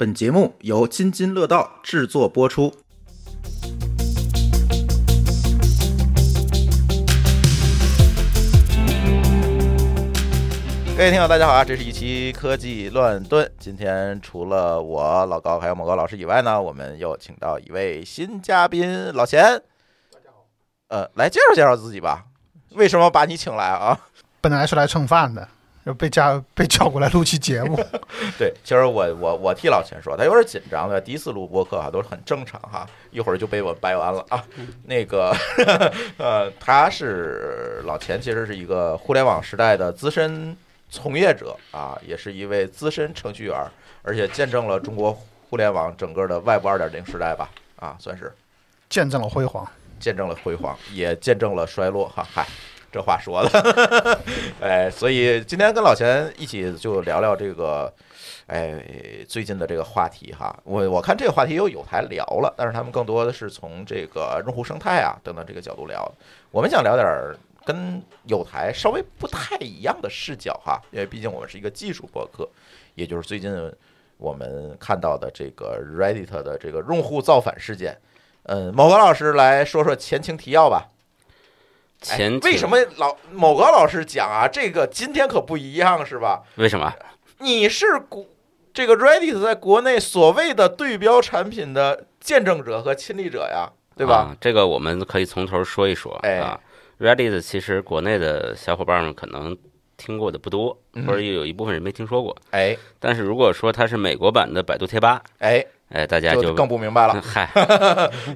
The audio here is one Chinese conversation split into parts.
本节目由津津乐道制作播出。各位听友，大家好啊！这是一期科技乱炖。今天除了我老高还有某高老师以外呢，我们又请到一位新嘉宾老钱。大家好。呃，来介绍介绍自己吧。为什么把你请来啊？本来是来蹭饭的。被叫被叫过来录期节目，对，其实我我我替老钱说，他有点紧张的，第一次录播客啊，都是很正常哈，一会儿就被我掰完了啊。那个呃，他是老钱，其实是一个互联网时代的资深从业者啊，也是一位资深程序员，而且见证了中国互联网整个的外部二点零时代吧，啊，算是见证了辉煌，见证了辉煌，也见证了衰落哈嗨。这话说的，哎，所以今天跟老钱一起就聊聊这个，哎，最近的这个话题哈，我我看这个话题也有台聊了，但是他们更多的是从这个用户生态啊等等这个角度聊。我们想聊点跟有台稍微不太一样的视角哈，因为毕竟我们是一个技术博客，也就是最近我们看到的这个 Reddit 的这个用户造反事件。嗯，某文老师来说说前情提要吧。前为什么老某个老师讲啊？这个今天可不一样是吧？为什么？你是国这个 Redis 在国内所谓的对标产品的见证者和亲历者呀，对吧？这个我们可以从头说一说啊。Redis 其实国内的小伙伴们可能听过的不多，或者有一部分人没听说过。哎，但是如果说它是美国版的百度贴吧，哎哎，大家就更不明白了。嗨。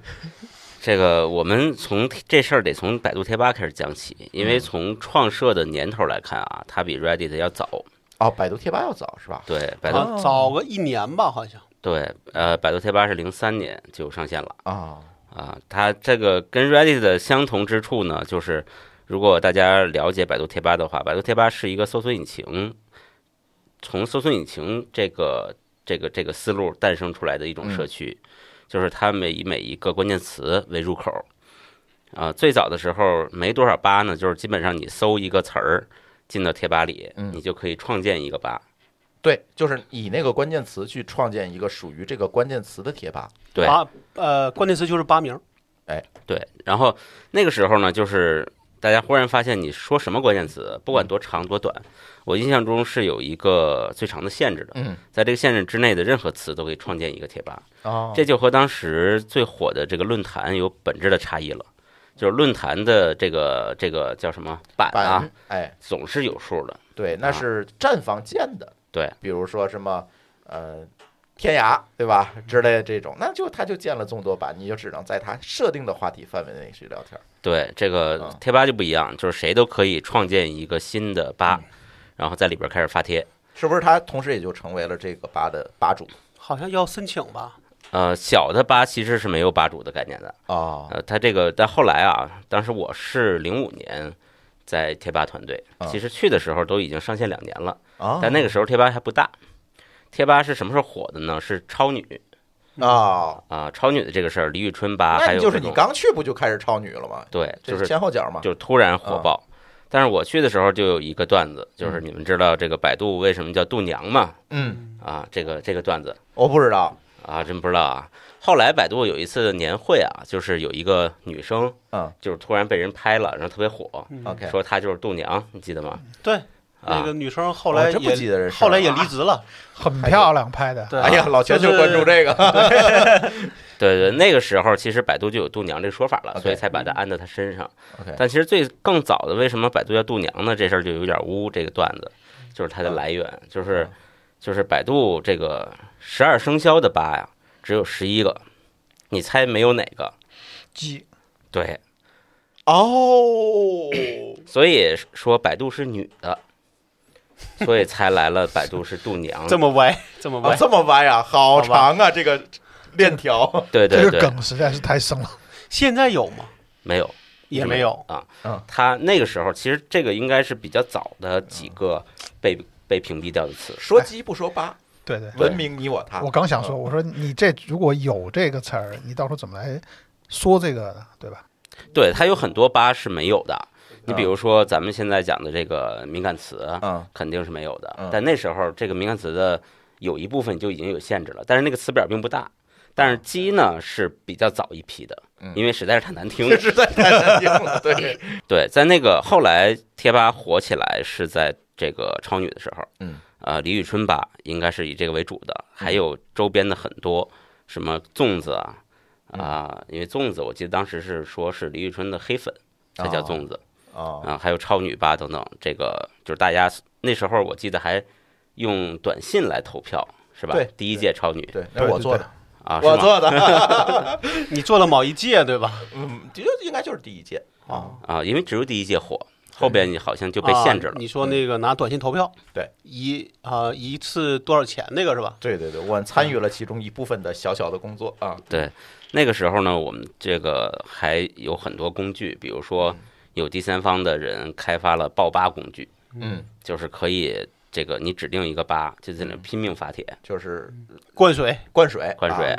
这个我们从这事儿得从百度贴吧开始讲起，因为从创设的年头来看啊，它比 Reddit 要早。哦，百度贴吧要早是吧？对，百度早个一年吧，好像。对，呃，百度贴吧是零三年就上线了啊啊！它这个跟 Reddit 的相同之处呢，就是如果大家了解百度贴吧的话，百度贴吧是一个搜索引擎，从搜索引擎这个这个这个思路诞生出来的一种社区。就是它每以每一个关键词为入口，啊，最早的时候没多少吧呢，就是基本上你搜一个词儿，进到贴吧里，你就可以创建一个吧。对，就是以那个关键词去创建一个属于这个关键词的贴吧。对，啊，呃，关键词就是吧名。哎，对。然后那个时候呢，就是。大家忽然发现，你说什么关键词，不管多长多短，我印象中是有一个最长的限制的。嗯，在这个限制之内的任何词都可以创建一个贴吧。哦，这就和当时最火的这个论坛有本质的差异了，就是论坛的这个这个叫什么版啊？哎，总是有数的。对，那是站房建的。对，比如说什么，呃。天涯对吧？之类的这种，那就他就建了众多版，你就只能在他设定的话题范围内去聊天。对，这个贴吧就不一样，就是谁都可以创建一个新的吧，然后在里边开始发帖。是不是他同时也就成为了这个吧的吧主？好像要申请吧。呃，小的吧其实是没有吧主的概念的啊。呃，他这个但后来啊，当时我是零五年在贴吧团队，其实去的时候都已经上线两年了但那个时候贴吧还不大。贴吧是什么时候火的呢？是超女啊啊，超女的这个事儿，李宇春吧，还有就是你刚去不就开始超女了吗？对，就是前后脚嘛，就是突然火爆。但是我去的时候就有一个段子，就是你们知道这个百度为什么叫度娘吗？嗯啊，这个这个段子我不知道啊，真不知道啊。后来百度有一次年会啊，就是有一个女生，嗯，就是突然被人拍了，然后特别火。OK，说她就是度娘，你记得吗？对。那个女生后来也、后来也离职了，很漂亮拍的。哎呀，老全就关注这个。对 对，那个时候其实百度就有“度娘”这说法了，所以才把它安在她身上。但其实最更早的，为什么百度叫“度娘”呢？这事儿就有点污。这个段子就是它的来源，就是就是百度这个十二生肖的八呀，只有十一个，你猜没有哪个鸡？对，哦，所以说百度是女的。所以才来了，百度是度娘这么歪，这么歪，这么歪呀！好长啊，这个链条。对对对，这个梗实在是太深了。现在有吗？没有，也没有啊。嗯，他那个时候其实这个应该是比较早的几个被被屏蔽掉的词。说鸡不说八，对对，文明你我他。我刚想说，我说你这如果有这个词儿，你到时候怎么来说这个？对吧？对，它有很多八是没有的。你比如说，咱们现在讲的这个敏感词，肯定是没有的。但那时候，这个敏感词的有一部分就已经有限制了，但是那个词表并不大。但是鸡呢是比较早一批的，因为实在是太难听了，实在太难听了。对对，在那个后来贴吧火起来是在这个超女的时候，嗯，呃，李宇春吧应该是以这个为主的，还有周边的很多，什么粽子啊啊，因为粽子，我记得当时是说是李宇春的黑粉，他叫粽子。啊，还有超女吧等等，这个就是大家那时候我记得还用短信来投票是吧？对，第一届超女，对，我做的啊，我做的，你做了某一届对吧？嗯，就应该就是第一届啊啊，因为只有第一届火，后边你好像就被限制了。你说那个拿短信投票，对，一啊一次多少钱那个是吧？对对对，我参与了其中一部分的小小的工作啊。对，那个时候呢，我们这个还有很多工具，比如说。有第三方的人开发了爆吧工具，嗯，就是可以这个你指定一个吧，就在那拼命发帖，就是灌水，灌水，灌水，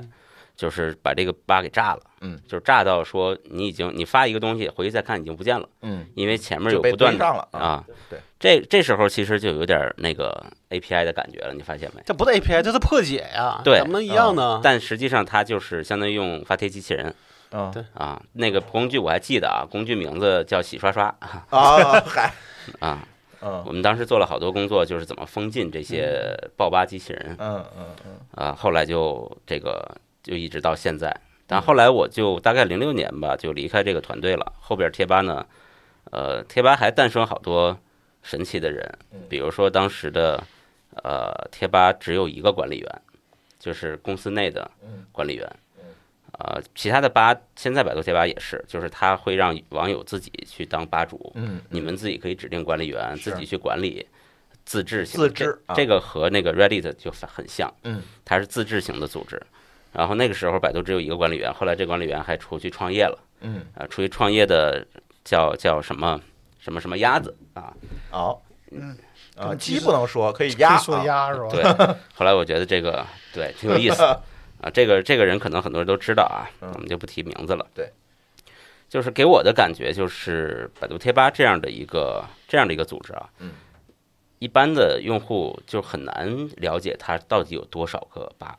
就是把这个吧给炸了，嗯，就是炸到说你已经你发一个东西回去再看已经不见了，嗯，因为前面有不断了啊，对，这这时候其实就有点那个 A P I 的感觉了，你发现没？这不 A P I，这是破解呀，对，怎么能一样呢？但实际上它就是相当于用发帖机器人。啊，对啊，那个工具我还记得啊，工具名字叫“洗刷刷”。啊，啊，嗯，我们当时做了好多工作，就是怎么封禁这些爆吧机器人。嗯嗯嗯。啊，后来就这个，就一直到现在。但后来我就大概零六年吧，就离开这个团队了。后边贴吧呢，呃，贴吧还诞生好多神奇的人，比如说当时的呃，贴吧只有一个管理员，就是公司内的管理员。呃，其他的吧，现在百度贴吧也是，就是他会让网友自己去当吧主，嗯，你们自己可以指定管理员，自己去管理，自制型。自制。这个和那个 Reddit 就很像，嗯，它是自制型的组织。然后那个时候百度只有一个管理员，后来这管理员还出去创业了，嗯，啊，出去创业的叫叫什么什么什么鸭子啊？哦，嗯，鸡不能说，可以鸭鸭是吧？对。后来我觉得这个对挺有意思。啊，这个这个人可能很多人都知道啊，我们就不提名字了。对，就是给我的感觉，就是百度贴吧这样的一个这样的一个组织啊，嗯，一般的用户就很难了解它到底有多少个吧，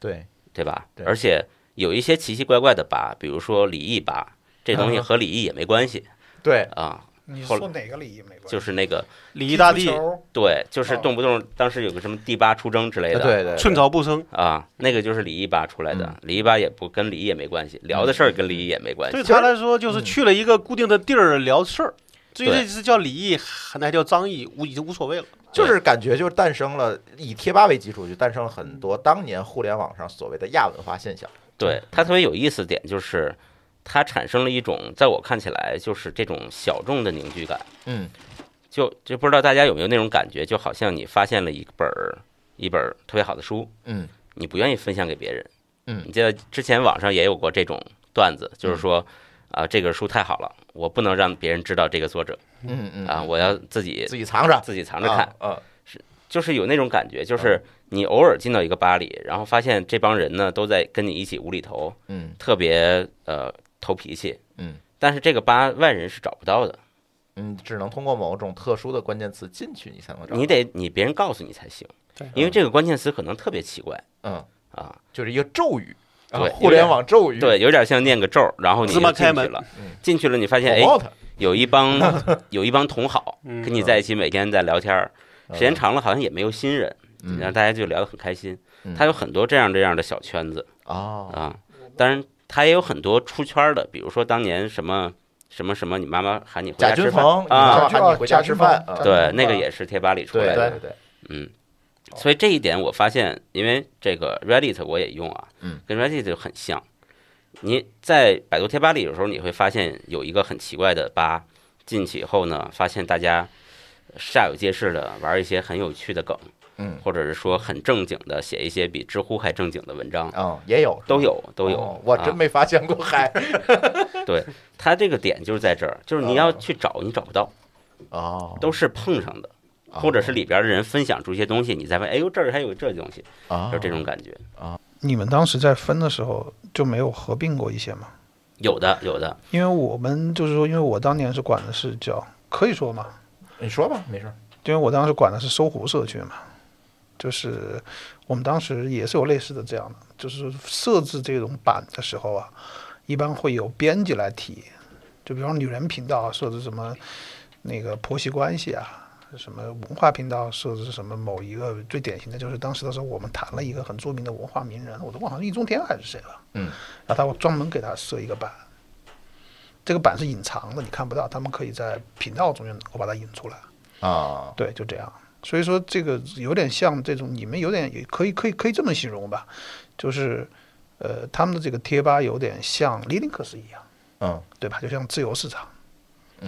对，对吧？而且有一些奇奇怪怪的吧，比如说李毅吧，这东西和李毅也没关系，对啊。你说哪个李毅没关系？就是那个李毅大帝，对，就是动不动当时有个什么第八出征之类的，对对，寸草不生啊，那个就是李毅八出来的，李毅八也不跟李也没关系，聊的事儿跟李也没关系。对他来说，就是去了一个固定的地儿聊事儿，至于这是叫李毅，还那叫张毅，无已经无所谓了。就是感觉就是诞生了以贴吧为基础，就诞生了很多当年互联网上所谓的亚文化现象。对他特别有意思点就是。它产生了一种，在我看起来就是这种小众的凝聚感。嗯，就就不知道大家有没有那种感觉，就好像你发现了一本儿一本儿特别好的书，嗯，你不愿意分享给别人，嗯，你记得之前网上也有过这种段子，就是说啊，这个书太好了，我不能让别人知道这个作者，嗯嗯啊，我要自己自己藏着，自己藏着看，啊，是就是有那种感觉，就是你偶尔进到一个吧里，然后发现这帮人呢都在跟你一起无厘头，嗯，特别呃。头脾气，嗯，但是这个八外人是找不到的，嗯，只能通过某种特殊的关键词进去，你才能，你得你别人告诉你才行，对，因为这个关键词可能特别奇怪，嗯啊，就是一个咒语，对，互联网咒语，对，有点像念个咒，然后你进去了，进去了，你发现哎，有一帮 有一帮同好跟你在一起，每天在聊天，时间长了好像也没有新人，然后大家就聊得很开心，他有很多这样这样的小圈子啊，当然。它也有很多出圈的，比如说当年什么什么什么，你妈妈喊你回家吃饭啊，喊你回家吃饭，对，那个也是贴吧里出来的。嗯，所以这一点我发现，因为这个 Reddit 我也用啊，嗯，跟 Reddit 就很像。你在百度贴吧里有时候你会发现有一个很奇怪的吧，进去以后呢，发现大家煞有介事的玩一些很有趣的梗。嗯，或者是说很正经的写一些比知乎还正经的文章啊，也有，都有，都有，我真没发现过，嗨，对，他这个点就是在这儿，就是你要去找你找不到，哦，都是碰上的，或者是里边的人分享出一些东西，你再问，哎呦，这儿还有这东西啊，就这种感觉啊。你们当时在分的时候就没有合并过一些吗？有的，有的，因为我们就是说，因为我当年是管的是叫可以说吗？你说吧，没事，因为我当时管的是搜狐社区嘛。就是我们当时也是有类似的这样的，就是设置这种版的时候啊，一般会有编辑来提。就比方女人频道设置什么那个婆媳关系啊，什么文化频道设置什么某一个最典型的就是当时的时候，我们谈了一个很著名的文化名人，我都忘了是易中天还是谁了。嗯，然后他会专门给他设一个版，这个版是隐藏的，你看不到，他们可以在频道中间我把它引出来。啊，对，就这样。所以说，这个有点像这种，你们有点也可以可以可以这么形容吧，就是，呃，他们的这个贴吧有点像 Linux 一样，嗯，对吧？就像自由市场，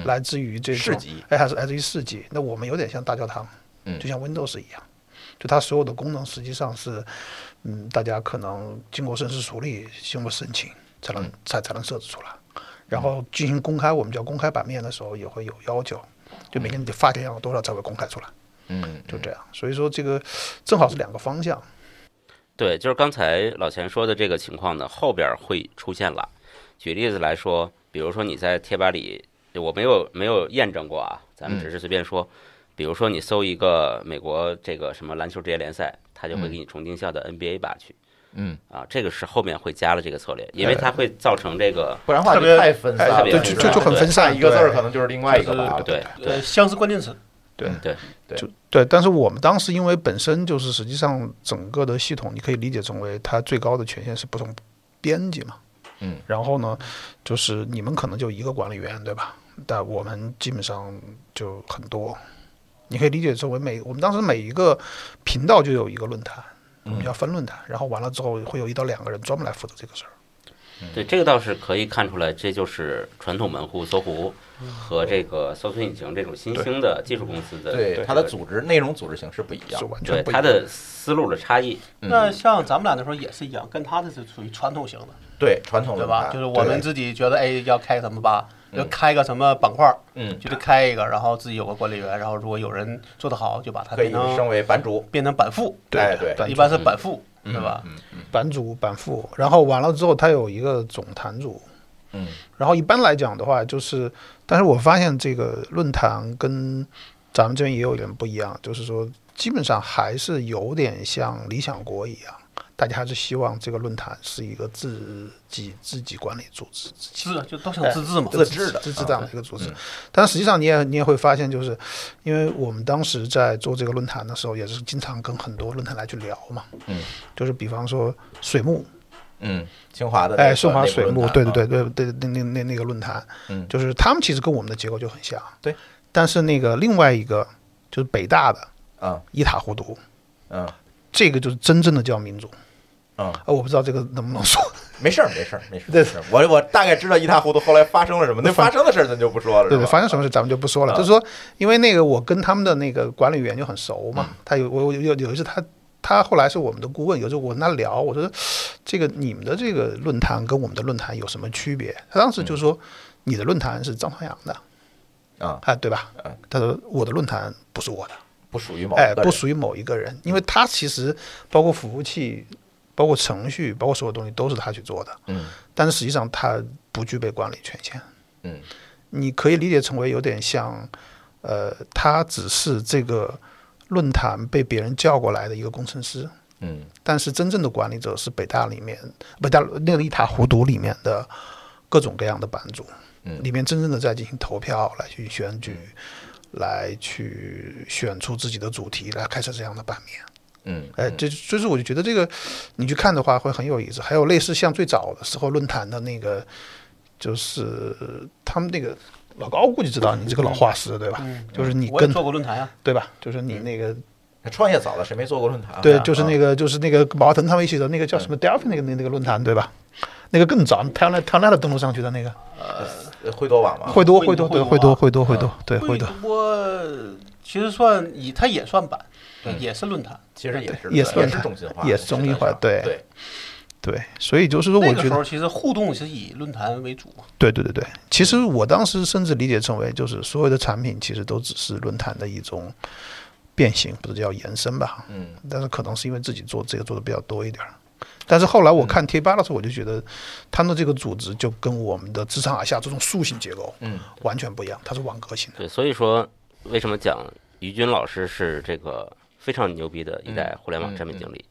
来自于这种，哎，还是来自于市级。那我们有点像大教堂，嗯，就像 Windows 一样，就它所有的功能实际上是，嗯，大家可能经过深思处理、经过申请才能才才能设置出来，然后进行公开，我们叫公开版面的时候也会有要求，就每天你发帖要有多少才会公开出来。嗯，就这样。所以说，这个正好是两个方向。对，就是刚才老钱说的这个情况呢，后边会出现了。举例子来说，比如说你在贴吧里，我没有没有验证过啊，咱们只是随便说。比如说你搜一个美国这个什么篮球职业联赛，他就会给你重定向的 NBA 吧去。嗯啊，这个是后面会加了这个策略，因为它会造成这个不然话太分散，就就就很分散。一个字儿可能就是另外一个吧了。对对，相似关键词。对对对，就对，但是我们当时因为本身就是实际上整个的系统，你可以理解成为它最高的权限是不同编辑嘛，嗯，然后呢，就是你们可能就一个管理员对吧？但我们基本上就很多，你可以理解成为每我们当时每一个频道就有一个论坛，我们要分论坛，然后完了之后会有一到两个人专门来负责这个事儿。对，这个倒是可以看出来，这就是传统门户搜狐和这个搜索引擎这种新兴的技术公司的，对它的组织内容组织形式不一样，对它的思路的差异。那像咱们俩那时候也是一样，跟他是属于传统型的，对传统对吧？就是我们自己觉得哎要开什么吧，要开个什么板块，嗯，就得开一个，然后自己有个管理员，然后如果有人做得好，就把它变成升为版主，变成版副，对对，一般是版副。对吧？版主、版副，然后完了之后，他有一个总坛主。嗯，然后一般来讲的话，就是，但是我发现这个论坛跟咱们这边也有点不一样，就是说，基本上还是有点像理想国一样。大家还是希望这个论坛是一个自己自己管理组织，是就都想自治嘛，自治的自治这样的一个组织。但实际上你也你也会发现，就是因为我们当时在做这个论坛的时候，也是经常跟很多论坛来去聊嘛。嗯，就是比方说水木，嗯，清华的哎，顺华水木，对对对对，对，那那那那个论坛，嗯，就是他们其实跟我们的结构就很像。对，但是那个另外一个就是北大的啊，一塌糊涂，嗯，这个就是真正的叫民主。啊我不知道这个能不能说，没事儿，没事儿，没事儿。我，我大概知道一塌糊涂。后来发生了什么？那发生的事儿咱就不说了。对，对，发生什么事咱们就不说了。就是说，因为那个我跟他们的那个管理员就很熟嘛，他有我有有一次他他后来是我们的顾问，有时候我跟他聊，我说这个你们的这个论坛跟我们的论坛有什么区别？他当时就说，你的论坛是张朝阳的啊啊，对吧？他说我的论坛不是我的，不属于某哎不属于某一个人，因为他其实包括服务器。包括程序，包括所有东西都是他去做的。嗯。但是实际上他不具备管理权限。嗯。你可以理解成为有点像，呃，他只是这个论坛被别人叫过来的一个工程师。嗯。但是真正的管理者是北大里面，北大那个一塌糊涂里面的各种各样的版主。嗯。里面真正的在进行投票，来去选举，来去选出自己的主题，来开设这样的版面。嗯，哎，这就是我就觉得这个，你去看的话会很有意思。还有类似像最早的时候论坛的那个，就是他们那个老高估计知道你这个老画师对吧？就是你跟做过论坛啊，对吧？就是你那个创业早了，谁没做过论坛对，就是那个就是那个马化腾他们一起的那个叫什么 Delphi 那个那那个论坛对吧？那个更早，Tunnel 登录上去的那个呃，会多网吗？会多会多对，会多会多会多对，会多其实算以它也算版。也是论坛，其实也是也是中心化，也是中心化，对对对，所以就是说，我觉得其实互动是以论坛为主。对对对对，其实我当时甚至理解成为就是所有的产品其实都只是论坛的一种变形，不是叫延伸吧？嗯，但是可能是因为自己做这个做的比较多一点儿，但是后来我看贴吧的时候，我就觉得他们的这个组织就跟我们的自上而下这种树形结构，嗯，完全不一样，它是网格型的。对，所以说为什么讲于军老师是这个？非常牛逼的一代互联网产品经理，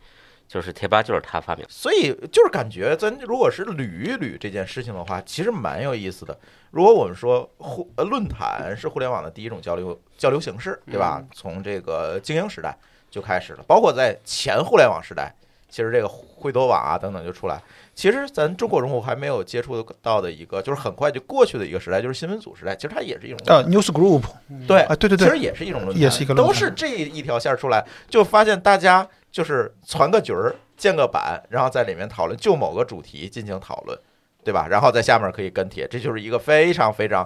就是贴吧，就是他发明。所以就是感觉，咱如果是捋一捋这件事情的话，其实蛮有意思的。如果我们说互呃论坛是互联网的第一种交流交流形式，对吧？从这个精英时代就开始了，包括在前互联网时代，其实这个会多网啊等等就出来。其实咱中国用户还没有接触到的一个，就是很快就过去的一个时代，就是新闻组时代。其实它也是一种呃，news group，对，对对对，其实也是一种论坛，都是这一条线出来，就发现大家就是攒个局儿，建个版，然后在里面讨论，就某个主题进行讨论，对吧？然后在下面可以跟帖，这就是一个非常非常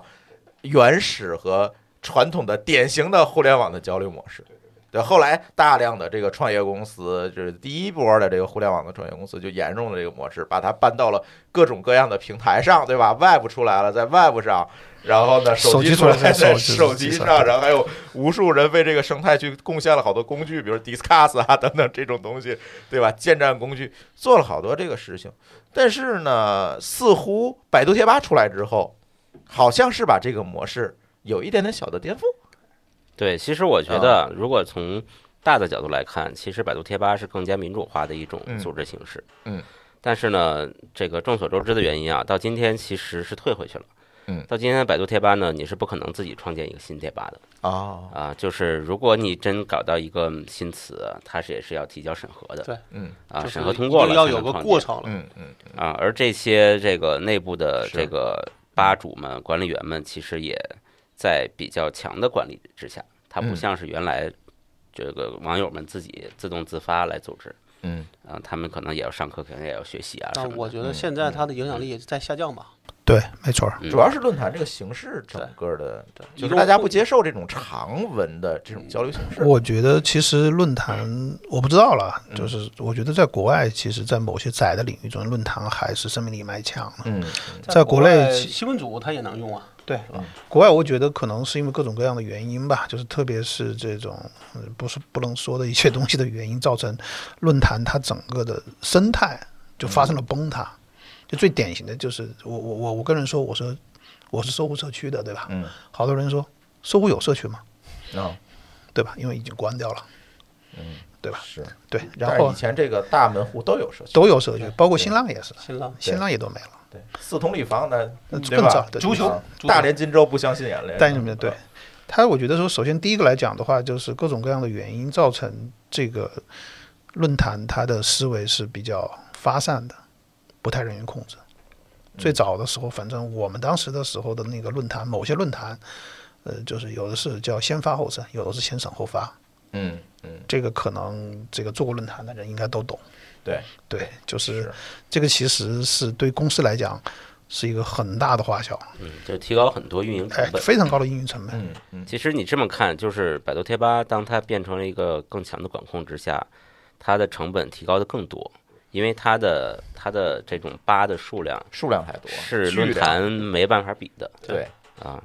原始和传统的典型的互联网的交流模式。对，后来大量的这个创业公司，就是第一波的这个互联网的创业公司，就严重的这个模式，把它搬到了各种各样的平台上，对吧？Web 出来了，在 Web 上，然后呢，手机出来在手机上，然后还有无数人为这个生态去贡献了好多工具，比如 Discus 啊等等这种东西，对吧？建站工具做了好多这个事情，但是呢，似乎百度贴吧出来之后，好像是把这个模式有一点点小的颠覆。对，其实我觉得，如果从大的角度来看，其实百度贴吧是更加民主化的一种组织形式。嗯。但是呢，这个众所周知的原因啊，到今天其实是退回去了。嗯。到今天，百度贴吧呢，你是不可能自己创建一个新贴吧的。哦。啊，就是如果你真搞到一个新词，它是也是要提交审核的。对。嗯。啊，审核通过了。要有个过程了。嗯嗯啊，而这些这个内部的这个吧主们、管理员们，其实也在比较强的管理之下。它不像是原来这个网友们自己自动自发来组织，嗯，啊，他们可能也要上课，可能也要学习啊但我觉得现在它的影响力在下降吧？对，没错，主要是论坛这个形式整个的，就是大家不接受这种长文的这种交流形式。我觉得其实论坛我不知道了，就是我觉得在国外，其实在某些窄的领域中，论坛还是生命力蛮强的。嗯，在国内，新闻组它也能用啊。对，嗯，国外我觉得可能是因为各种各样的原因吧，就是特别是这种不是不能说的一些东西的原因，造成论坛它整个的生态就发生了崩塌。就最典型的就是我我我我个人说，我说我是搜狐社区的，对吧？嗯，好多人说搜狐有社区吗？啊，对吧？因为已经关掉了，嗯，对吧？是，对，然后以前这个大门户都有社区，都有社区，包括新浪也是，新浪新浪也都没了。对，四通利房那更早的足球大连金州不相信眼泪。但对，他我觉得说，首先第一个来讲的话，就是各种各样的原因造成这个论坛他的思维是比较发散的，不太容易控制。最早的时候，反正我们当时的时候的那个论坛，某些论坛，呃，就是有的是叫先发后审，有的是先审后发。嗯嗯，这个可能这个做过论坛的人应该都懂。对对，就是这个，其实是对公司来讲是一个很大的花销。嗯，就提高很多运营成本，非常高的运营成本。嗯嗯。其实你这么看，就是百度贴吧，当它变成了一个更强的管控之下，它的成本提高的更多，因为它的它的这种吧的数量数量太多，是论坛没办法比的。对啊，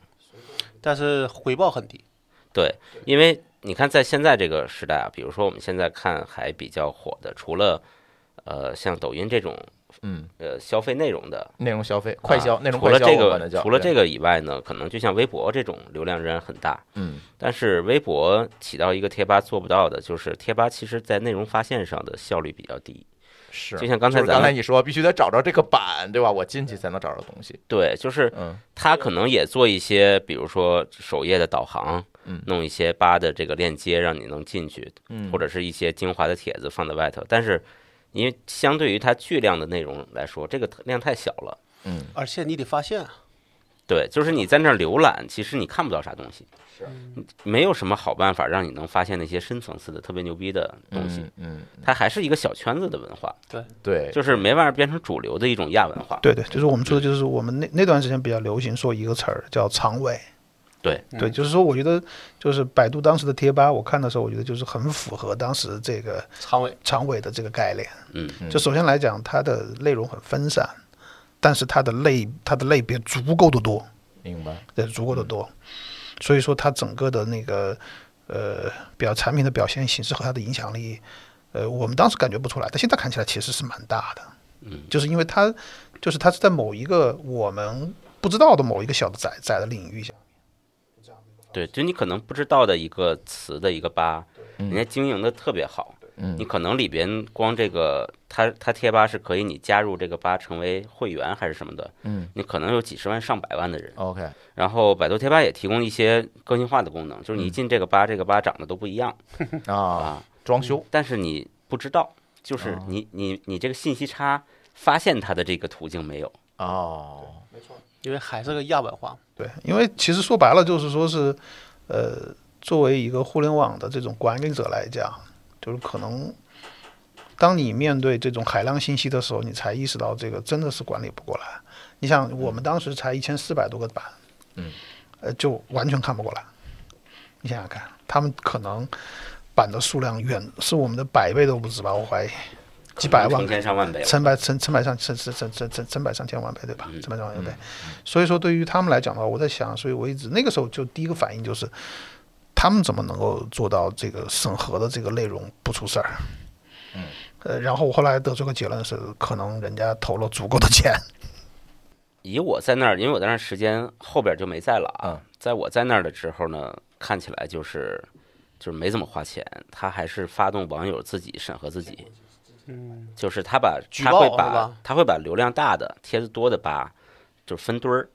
但是回报很低。对，因为你看，在现在这个时代啊，比如说我们现在看还比较火的，除了呃，像抖音这种，嗯，呃，消费内容的内容消费，快消内容消费，除了这个，除了这个以外呢，可能就像微博这种流量仍然很大，嗯，但是微博起到一个贴吧做不到的，就是贴吧其实在内容发现上的效率比较低，是，就像刚才刚才你说，必须得找着这个版，对吧？我进去才能找着东西，对，就是，嗯，他可能也做一些，比如说首页的导航，嗯，弄一些吧的这个链接，让你能进去，嗯，或者是一些精华的帖子放在外头，但是。因为相对于它巨量的内容来说，这个量太小了。嗯，而且你得发现啊。对，就是你在那儿浏览，其实你看不到啥东西。是，没有什么好办法让你能发现那些深层次的特别牛逼的东西。嗯，它还是一个小圈子的文化。对对，就是没办法变成主流的一种亚文化。对对，就是我们说的就是我们那那段时间比较流行说一个词儿叫长尾。对对，就是说，我觉得就是百度当时的贴吧，我看的时候，我觉得就是很符合当时这个长尾长尾的这个概念。嗯，就首先来讲，它的内容很分散，但是它的类它的类别足够的多，明白？对，足够的多。所以说，它整个的那个呃，表产品的表现形式和它的影响力，呃，我们当时感觉不出来，但现在看起来其实是蛮大的。嗯，就是因为它就是它是在某一个我们不知道的某一个小的窄窄的领域下。对，就你可能不知道的一个词的一个吧，人家经营的特别好。嗯，你可能里边光这个，它它贴吧是可以你加入这个吧成为会员还是什么的。嗯，你可能有几十万上百万的人。OK，然后百度贴吧也提供一些个性化的功能，就是你进这个吧，这个吧长得都不一样 啊，装修。但是你不知道，就是你你你这个信息差，发现它的这个途径没有。哦，没错。因为还是个亚文化。对，因为其实说白了就是说，是，呃，作为一个互联网的这种管理者来讲，就是可能，当你面对这种海量信息的时候，你才意识到这个真的是管理不过来。你想，我们当时才一千四百多个版，嗯，呃，就完全看不过来。你想想看，他们可能版的数量远是我们的百倍都不止吧？我怀疑。几百万，成千上万倍，成百、成成百上、成成成成成百上千万倍，对吧？成百上千万倍，所以说对于他们来讲的话，我在想，所以我一直那个时候就第一个反应就是，他们怎么能够做到这个审核的这个内容不出事儿？嗯，呃，然后我后来得出个结论是，可能人家投了足够的钱。以我在那儿，因为我在那儿时间后边就没在了啊，在我在那儿的时候呢，看起来就是就是没怎么花钱，他还是发动网友自己审核自己。嗯，就是他把他会把他会把流量大的帖子多的吧，就是分堆儿。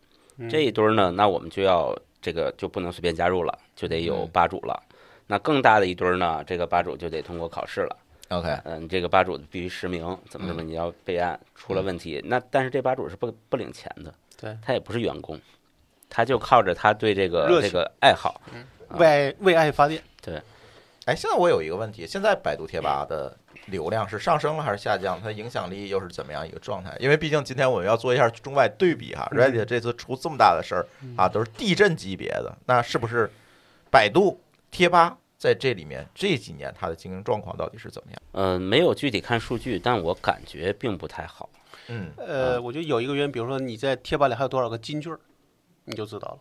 这一堆儿呢，那我们就要这个就不能随便加入了，就得有吧主了。那更大的一堆儿呢，这个吧主就得通过考试了。OK，嗯，这个吧主必须实名，怎么怎么你要备案，出了问题那但是这吧主是不不领钱的，对，他也不是员工，他就靠着他对这个这个爱好，为为爱发电。对，哎，现在我有一个问题，现在百度贴吧的。流量是上升了还是下降？它的影响力又是怎么样一个状态？因为毕竟今天我们要做一下中外对比哈。Reddit 这次出这么大的事儿啊，都是地震级别的，那是不是百度贴吧在这里面这几年它的经营状况到底是怎么样？嗯，没有具体看数据，但我感觉并不太好。嗯，呃，我觉得有一个原因，比如说你在贴吧里还有多少个金句，儿，你就知道了。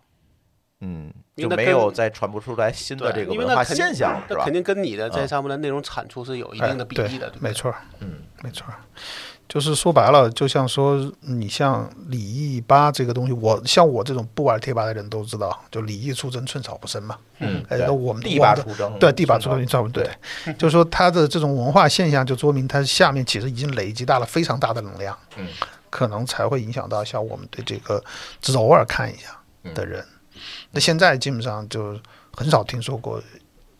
嗯，就没有再传不出来新的这个文化现象，了，是吧？肯定跟你的在上面的内容产出是有一定的比例的，没错。嗯，没错。就是说白了，就像说你像李毅吧，这个东西，我像我这种不玩贴吧的人都知道，就李毅出征，寸草不生嘛。嗯，那我们贴吧出征，对，地吧出征，知道吗？对。就是说，他的这种文化现象，就说明他下面其实已经累积大了非常大的能量，嗯，可能才会影响到像我们对这个只是偶尔看一下的人。现在基本上就很少听说过，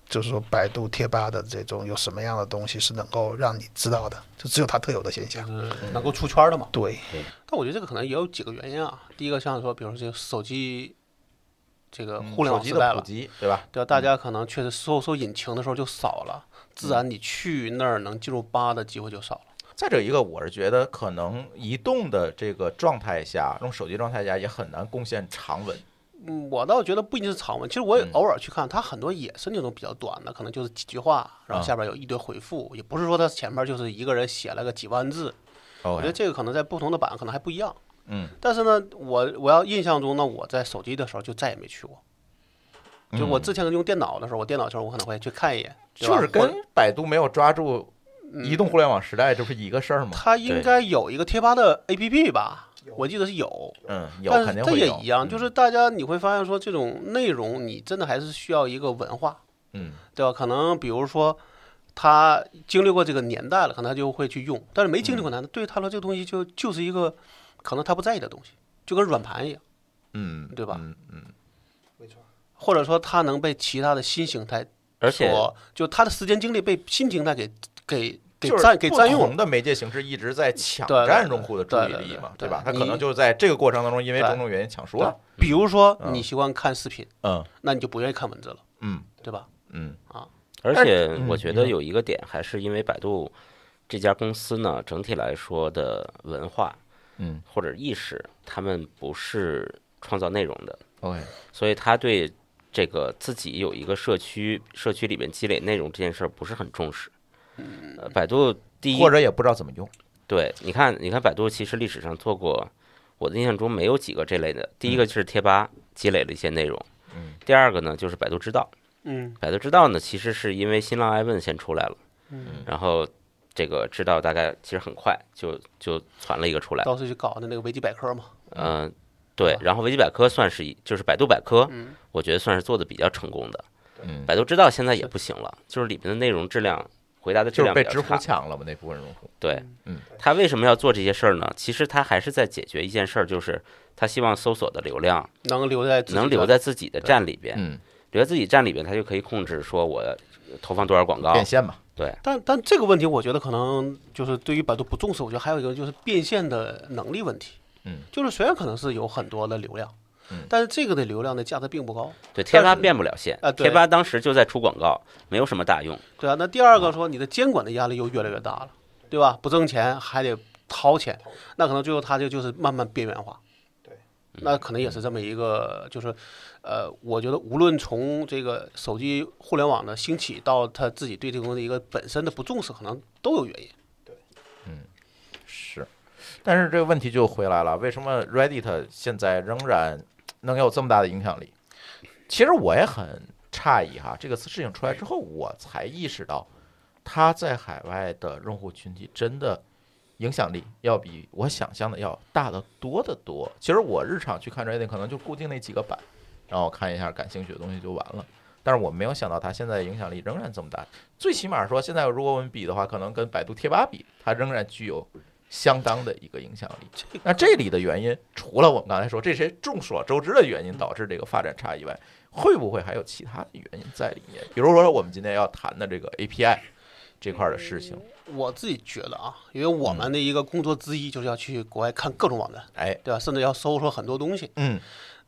就是说百度贴吧的这种有什么样的东西是能够让你知道的，就只有它特有的现象，能够出圈的嘛？对。但我觉得这个可能也有几个原因啊。第一个，像说，比如说这个手机，这个互联网代了，对吧？对大家可能确实搜索引擎的时候就少了，自然你去那儿能进入吧的机会就少了。再者一个，我是觉得可能移动的这个状态下，用手机状态下也很难贡献长文。嗯，我倒觉得不一定是长文，其实我也偶尔去看，它很多也是那种比较短的，可能就是几句话，然后下边有一堆回复，也不是说它前面就是一个人写了个几万字。我觉得这个可能在不同的版可能还不一样。嗯，但是呢，我我要印象中呢，我在手机的时候就再也没去过。就我之前用电脑的时候，我电脑时候我可能会去看一眼。就是跟百度没有抓住移动互联网时代不是一个事儿嘛。它应该有一个贴吧的 APP 吧。我记得是有，嗯，有但是这也一样，就是大家你会发现说，这种内容你真的还是需要一个文化，嗯，对吧？可能比如说他经历过这个年代了，可能他就会去用；但是没经历过年代，对他来说，这个东西就就是一个可能他不在意的东西，就跟软盘一样，嗯，对吧？嗯嗯，没错。或者说，他能被其他的新形态，而且就他的时间精力被新形态给给。在给我们的媒介形式一直在抢占用户的注意力嘛，对吧？他可能就在这个过程当中，因为种种原因抢输了。比如说，你习惯看视频，嗯，那你就不愿意看文字了，嗯，对吧？嗯啊，而且我觉得有一个点还是因为百度这家公司呢，整体来说的文化，嗯，或者意识，他们不是创造内容的，OK，所以他对这个自己有一个社区，社区里边积累内容这件事儿不是很重视。呃，百度第一或者也不知道怎么用。对，你看，你看百度其实历史上做过，我的印象中没有几个这类的。第一个就是贴吧积累了一些内容，嗯，第二个呢就是百度知道，嗯，百度知道呢其实是因为新浪爱问先出来了，嗯，然后这个知道大概其实很快就就传了一个出来，当时就搞的那个维基百科嘛，嗯，对，然后维基百科算是就是百度百科，我觉得算是做的比较成功的。嗯，百度知道现在也不行了，就是里面的内容质量。回答的质量比较差。就是被知乎抢了嘛那部分用户。对，嗯，他为什么要做这些事儿呢？其实他还是在解决一件事儿，就是他希望搜索的流量能留在能留在自己的站里边，嗯，留在自己站里边，他就可以控制说我投放多少广告变现嘛。对。但但这个问题，我觉得可能就是对于百度不重视。我觉得还有一个就是变现的能力问题。嗯，就是虽然可能是有很多的流量。但是这个的流量呢，价值并不高。对，贴吧变不了现，啊。贴吧当时就在出广告，没有什么大用。对啊，那第二个说，你的监管的压力又越来越大了，对吧？不挣钱还得掏钱，那可能最后它就就是慢慢边缘化。对，那可能也是这么一个，就是，呃，我觉得无论从这个手机互联网的兴起到他自己对这东西一个本身的不重视，可能都有原因。对，嗯，是，但是这个问题就回来了，为什么 Reddit 现在仍然？能有这么大的影响力，其实我也很诧异哈。这个事情出来之后，我才意识到，他在海外的用户群体真的影响力要比我想象的要大得多得多。其实我日常去看这一点，可能就固定那几个版，然后看一下感兴趣的东西就完了。但是我没有想到，他现在影响力仍然这么大。最起码说，现在如果我们比的话，可能跟百度贴吧比，它仍然具有。相当的一个影响力。那这里的原因，除了我们刚才说这些众所周知的原因导致这个发展差以外，会不会还有其他的原因在里面？比如说我们今天要谈的这个 API 这块的事情。我自己觉得啊，因为我们的一个工作之一就是要去国外看各种网站，哎，对吧？甚至要搜索很多东西。嗯。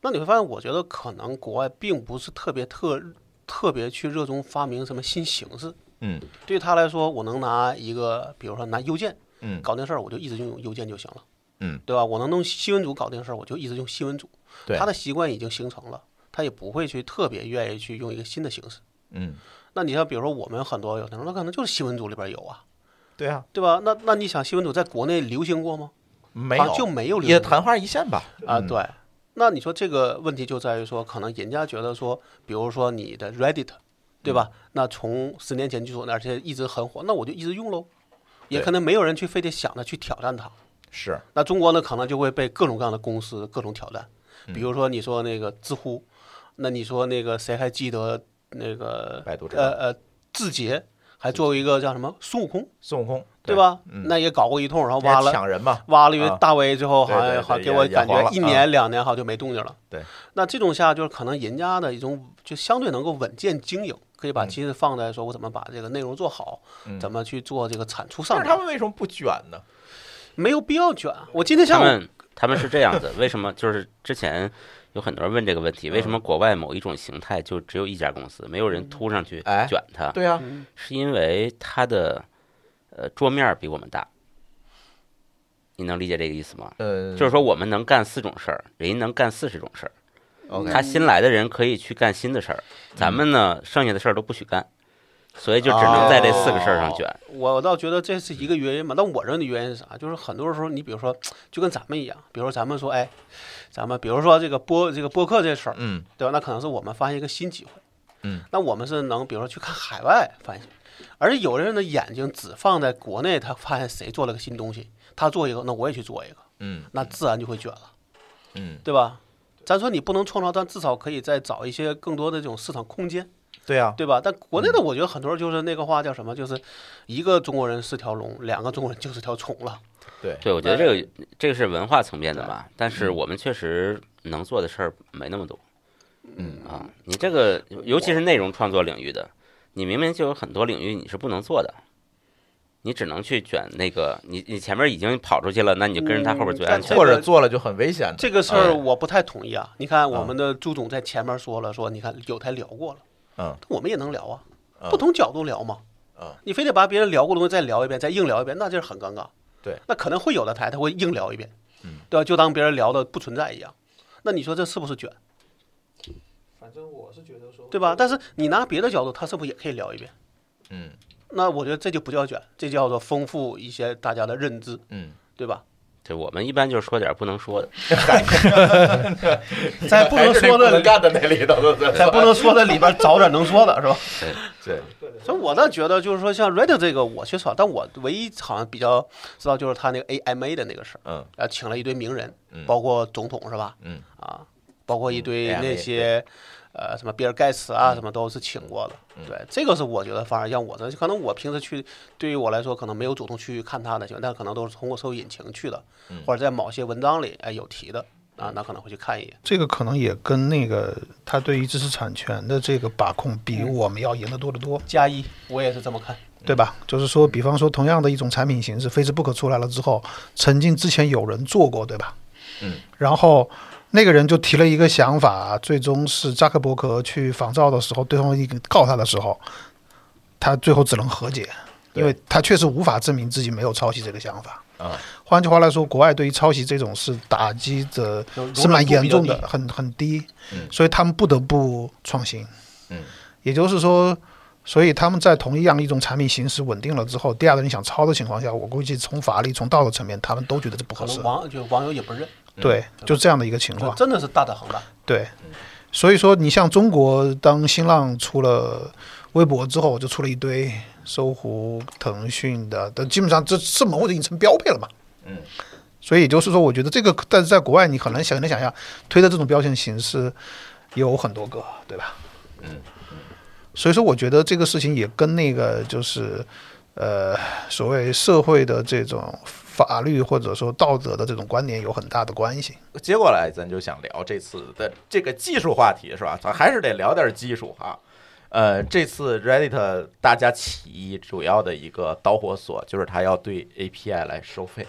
那你会发现，我觉得可能国外并不是特别特特别去热衷发明什么新形式。嗯。对他来说，我能拿一个，比如说拿邮件。嗯，搞定事儿我就一直用邮件就行了，嗯，对吧？我能弄新闻组搞定事儿，我就一直用新闻组。对，他的习惯已经形成了，他也不会去特别愿意去用一个新的形式。嗯，那你像比如说我们很多有的，种，那可能就是新闻组里边有啊，对啊，对吧？那那你想新闻组在国内流行过吗？没有，就没有，也昙花一现吧？啊，对。那你说这个问题就在于说，可能人家觉得说，比如说你的 Reddit，对吧？那从十年前就说，而且一直很火，那我就一直用喽。也可能没有人去非得想着去挑战它，是。那中国呢，可能就会被各种各样的公司各种挑战，比如说你说那个知乎，那你说那个谁还记得那个百度呃呃，字节还作为一个叫什么孙悟空？孙悟空，对吧？那也搞过一通，然后挖了抢人嘛，挖了一个大 V，最后好像好像给我感觉一年两年好像就没动静了。对，那这种下就是可能人家的一种就相对能够稳健经营。可以把心思放在说，我怎么把这个内容做好，怎么去做这个产出上。但是他们为什么不卷呢？没有必要卷。我今天下午，他们是这样子。为什么？就是之前有很多人问这个问题：为什么国外某一种形态就只有一家公司，没有人突上去卷它？对啊，是因为它的呃桌面比我们大。你能理解这个意思吗？呃，就是说我们能干四种事儿，人家能干四十种事儿。他新来的人可以去干新的事儿，咱们呢剩下的事儿都不许干，所以就只能在这四个事儿上卷。我倒觉得这是一个原因嘛。那我认为的原因是啥？就是很多时候你比如说，就跟咱们一样，比如说咱们说，哎，咱们比如说这个播这个播客这事儿，嗯，对吧？那可能是我们发现一个新机会，嗯，那我们是能比如说去看海外发现，而有的人的眼睛只放在国内，他发现谁做了个新东西，他做一个，那我也去做一个，嗯，那自然就会卷了，嗯，对吧？咱说你不能创造，但至少可以再找一些更多的这种市场空间，对呀，对吧？但国内的我觉得很多人就是那个话叫什么，就是一个中国人是条龙，两个中国人就是条虫了。对，对我觉得这个这个是文化层面的吧，但是我们确实能做的事儿没那么多。嗯啊，你这个尤其是内容创作领域的，你明明就有很多领域你是不能做的。你只能去卷那个，你你前面已经跑出去了，那你就跟着他后边卷。或者做了就很危险。这个事儿我不太同意啊！你看我们的朱总在前面说了，说你看有台聊过了，嗯，我们也能聊啊，不同角度聊嘛，你非得把别人聊过的东西再聊一遍，再硬聊一遍，那就是很尴尬。对，那可能会有的台他会硬聊一遍，嗯，对吧？就当别人聊的不存在一样，那你说这是不是卷？反正我是觉得说，对吧？但是你拿别的角度，他是不是也可以聊一遍？嗯。那我觉得这就不叫卷，这叫做丰富一些大家的认知，嗯，对吧？对，我们一般就是说点不能说的 在不能说的能干的那里头，在不能说的里边找点能说的是吧？对对。所以我倒觉得就是说，像 r e d i 这个我缺少，但我唯一好像比较知道就是他那个 AMA 的那个事儿，嗯，啊，请了一堆名人，包括总统是吧？嗯，啊，包括一堆那些。呃，什么比尔盖茨啊，什么都是请过的。对，这个是我觉得反而像我这，可能我平时去，对于我来说可能没有主动去看他的，但可能都是通过搜索引擎去的，或者在某些文章里哎有提的啊，那可能会去看一眼。这个可能也跟那个他对于知识产权的这个把控比我们要严得多得多。加一，我也是这么看，对吧？就是说，比方说，同样的一种产品形式，Facebook 出来了之后，曾经之前有人做过，对吧？嗯，然后。那个人就提了一个想法，最终是扎克伯格去仿造的时候，对方一告他的时候，他最后只能和解，因为他确实无法证明自己没有抄袭这个想法。啊，换句话来说，国外对于抄袭这种事打击的，是蛮严重的，很很低，所以他们不得不创新。嗯，也就是说，所以他们在同一样一种产品形式稳定了之后，第二个人想抄的情况下，我估计从法律、从道德层面，他们都觉得这不合适。网就网友也不认。对，就这样的一个情况，真的是大的很大。对，所以说你像中国，当新浪出了微博之后，就出了一堆搜狐、腾讯的，但基本上这这门货已经成标配了嘛。嗯。所以也就是说，我觉得这个，但是在国外你很难想能想象推的这种标签形式有很多个，对吧？嗯。所以说，我觉得这个事情也跟那个就是，呃，所谓社会的这种。法律或者说道德的这种观点有很大的关系。接过来，咱就想聊这次的这个技术话题，是吧？咱还是得聊点技术哈。呃，这次 Reddit 大家起主要的一个导火索就是他要对 API 来收费，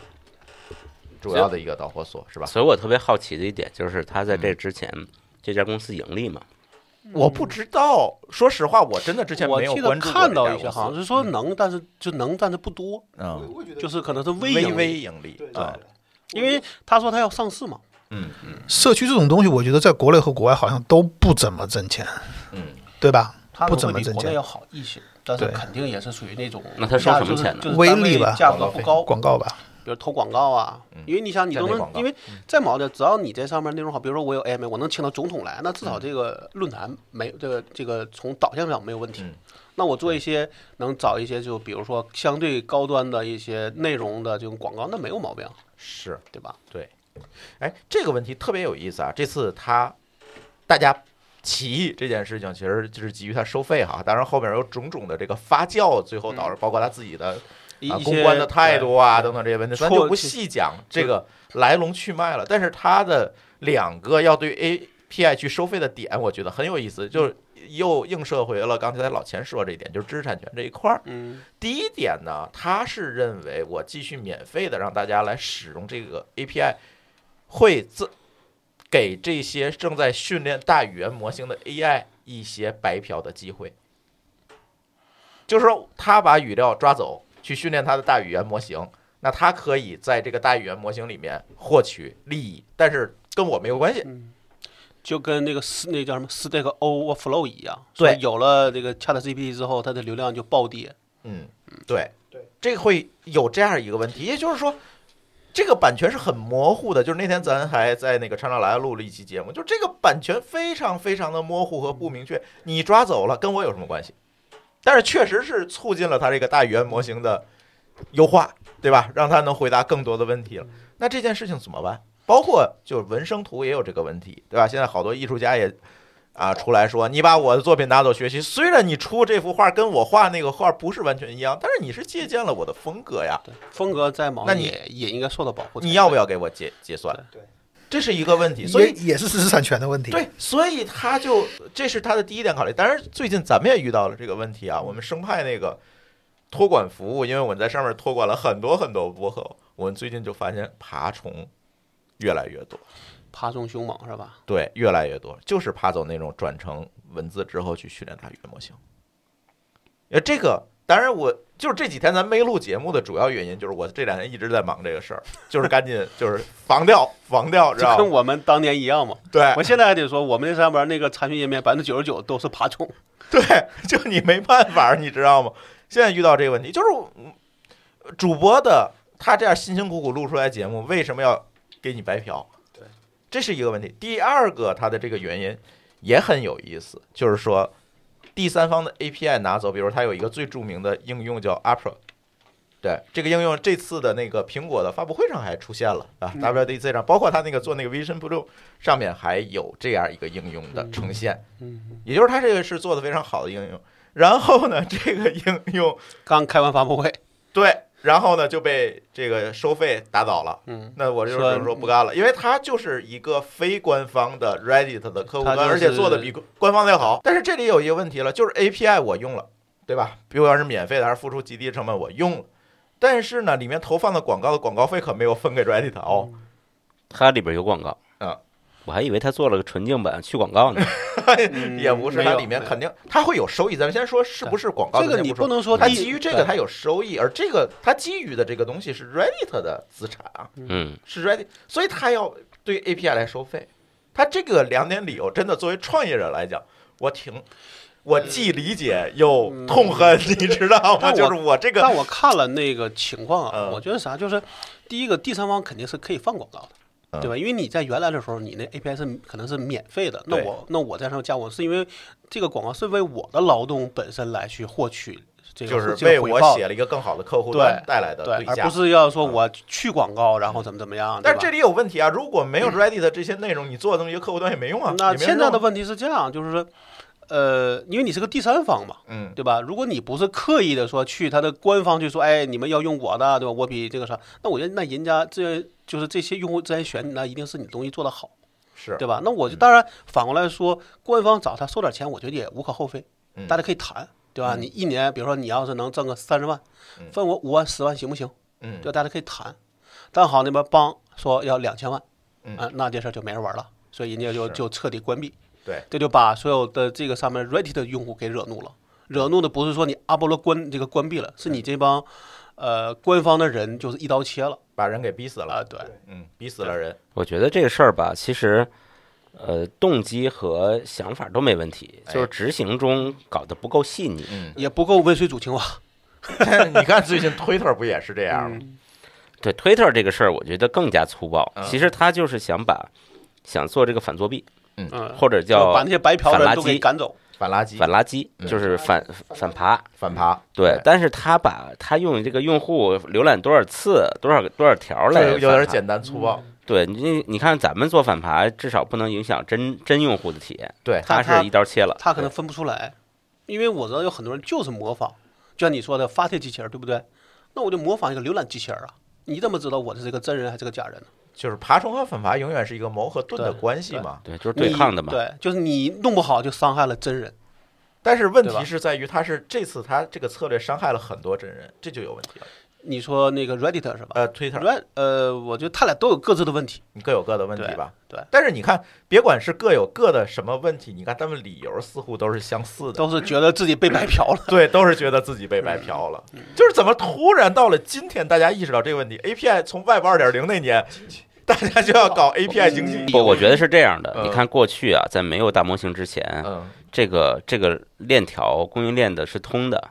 主要的一个导火索是吧？所以我特别好奇的一点就是，他在这之前，这家公司盈利吗？我不知道，说实话，我真的之前没有关注看到一些好像是说能，但是就能，但是不多。嗯，就是可能是微微盈利啊，因为他说他要上市嘛。嗯嗯，社区这种东西，我觉得在国内和国外好像都不怎么挣钱。嗯，对吧？不怎么挣钱，要好一些，但是肯定也是属于那种那他收什么钱呢？微利吧，价格不高，广告吧。比如投广告啊，因为你想你都能，因为再毛家，只要你这上面内容好，比如说我有 A M，我能请到总统来，那至少这个论坛没这个这个从导向上没有问题。那我做一些能找一些，就比如说相对高端的一些内容的这种广告，那没有毛病，是对吧？对。哎，这个问题特别有意思啊！这次他大家起义这件事情，其实就是基于他收费哈。当然后面有种种的这个发酵，最后导致包括他自己的。啊、公关的态度啊，等等这些问题，咱就不细讲这个来龙去脉了。但是他的两个要对 API 去收费的点，我觉得很有意思，就是又映射回了刚才老钱说这一点，就是知识产权这一块儿。嗯，第一点呢，他是认为我继续免费的让大家来使用这个 API，会自给这些正在训练大语言模型的 AI 一些白嫖的机会，就是说他把语料抓走。去训练它的大语言模型，那它可以在这个大语言模型里面获取利益，但是跟我没有关系。嗯，就跟那个斯那叫什么 Stack Overflow 一样，对，有了这个 ChatGPT 之后，它的流量就暴跌。嗯对对，这个会有这样一个问题，也就是说，这个版权是很模糊的。就是那天咱还在那个《长聊来》录了一期节目，就这个版权非常非常的模糊和不明确，你抓走了跟我有什么关系？但是确实是促进了它这个大语言模型的优化，对吧？让它能回答更多的问题了。那这件事情怎么办？包括就是文生图也有这个问题，对吧？现在好多艺术家也啊出来说，你把我的作品拿走学习，虽然你出这幅画跟我画那个画不是完全一样，但是你是借鉴了我的风格呀，风格在毛，那你也应该受到保护。你要不要给我结结算？对。这是一个问题，所以也是知识产权的问题。对，所以他就这是他的第一点考虑。当然，最近咱们也遇到了这个问题啊。我们生态那个托管服务，因为我们在上面托管了很多很多博客，我们最近就发现爬虫越来越多，爬虫凶猛是吧？对，越来越多，就是爬走那种转成文字之后去训练它语言模型。呃，这个当然我。就是这几天咱没录节目的主要原因，就是我这两天一直在忙这个事儿，就是赶紧就是防掉防掉，知道吧？跟我们当年一样嘛。对我现在还得说，我们那上班那个查询页面百分之九十九都是爬虫。对，就你没办法，你知道吗？现在遇到这个问题，就是主播的他这样辛辛苦苦录出来节目，为什么要给你白嫖？对，这是一个问题。第二个他的这个原因也很有意思，就是说。第三方的 API 拿走，比如它有一个最著名的应用叫 o p e r a 对这个应用，这次的那个苹果的发布会上还出现了啊，WDC 上，包括它那个做那个 Vision Pro 上面还有这样一个应用的呈现，嗯，也就是它这个是做的非常好的应用。然后呢，这个应用刚开完发布会，对。然后呢，就被这个收费打倒了。嗯，那我就能说不干了，因为它就是一个非官方的 Reddit 的客户端，而且做的比官方的要好。但是这里有一个问题了，就是 API 我用了，对吧？比如要是免费的还是付出极低成本，我用了，但是呢，里面投放的广告的广告费可没有分给 Reddit 哦，它里边有广告啊。我还以为他做了个纯净版去广告呢，也不是，它里面肯定它会有收益。咱们先说是不是广告？这个你不能说它基于这个它有收益，而这个它基于的这个东西是 Reddit 的资产啊，嗯，是 Reddit，所以它要对 API 来收费。它这个两点理由，真的作为创业者来讲，我挺我既理解又痛恨，你知道吗？就是我这个，但我看了那个情况啊，我觉得啥？就是第一个，第三方肯定是可以放广告的。对吧？因为你在原来的时候，你那 A P S 可能是免费的。那我那我在上加我，是因为这个广告是为我的劳动本身来去获取，就是为我写了一个更好的客户端带来的，而不是要说我去广告然后怎么怎么样。但是这里有问题啊，如果没有 Ready 的这些内容，你做这么一个客户端也没用啊。那现在的问题是这样，就是说，呃，因为你是个第三方嘛，嗯，对吧？如果你不是刻意的说去他的官方去说，哎，你们要用我的，对吧？我比这个啥？那我觉得那人家这。就是这些用户在选，那一定是你东西做得好，是对吧？那我就当然反过来说，官方找他收点钱，我觉得也无可厚非。大家可以谈，对吧？你一年，比如说你要是能挣个三十万，分我五万十万行不行？嗯，大家可以谈。但好那边帮说要两千万，嗯，啊，那这事就没人玩了，所以人家就就彻底关闭。对，这就把所有的这个上面 r e a t y 的用户给惹怒了，惹怒的不是说你阿波罗关这个关闭了，是你这帮呃官方的人就是一刀切了。把人给逼死了，对，嗯，逼死了人。我觉得这个事儿吧，其实，呃，动机和想法都没问题，就是执行中搞得不够细腻，嗯，也不够温水煮青蛙。你看最近推特不也是这样吗？对推特这个事儿，我觉得更加粗暴。其实他就是想把想做这个反作弊，嗯，或者叫把那些白嫖的都给赶走。反垃圾，反垃圾就是反反爬，反爬对。但是他把他用这个用户浏览多少次，多少个多少条来，有点简单粗暴。对你，你看咱们做反爬，至少不能影响真真用户的体验。对他是一刀切了，他可能分不出来，因为我知道有很多人就是模仿，就像你说的发帖机器人，对不对？那我就模仿一个浏览机器人啊？你怎么知道我是一个真人还是个假人呢？就是爬虫和反爬永远是一个矛和盾的关系嘛，对，就是对抗的嘛，对，就是你弄不好就伤害了真人，但是问题是在于他是这次他这个策略伤害了很多真人，这就有问题了。你说那个 Reddit 是吧？呃，Twitter，呃，我觉得他俩都有各自的问题，你各有各的问题吧。对。但是你看，别管是各有各的什么问题，你看他们理由似乎都是相似的，都是觉得自己被白嫖了。对，都是觉得自己被白嫖了。就是怎么突然到了今天，大家意识到这个问题？API 从 Web 二点零那年，大家就要搞 API 经济？不，我觉得是这样的。你看过去啊，在没有大模型之前，这个这个链条供应链的是通的。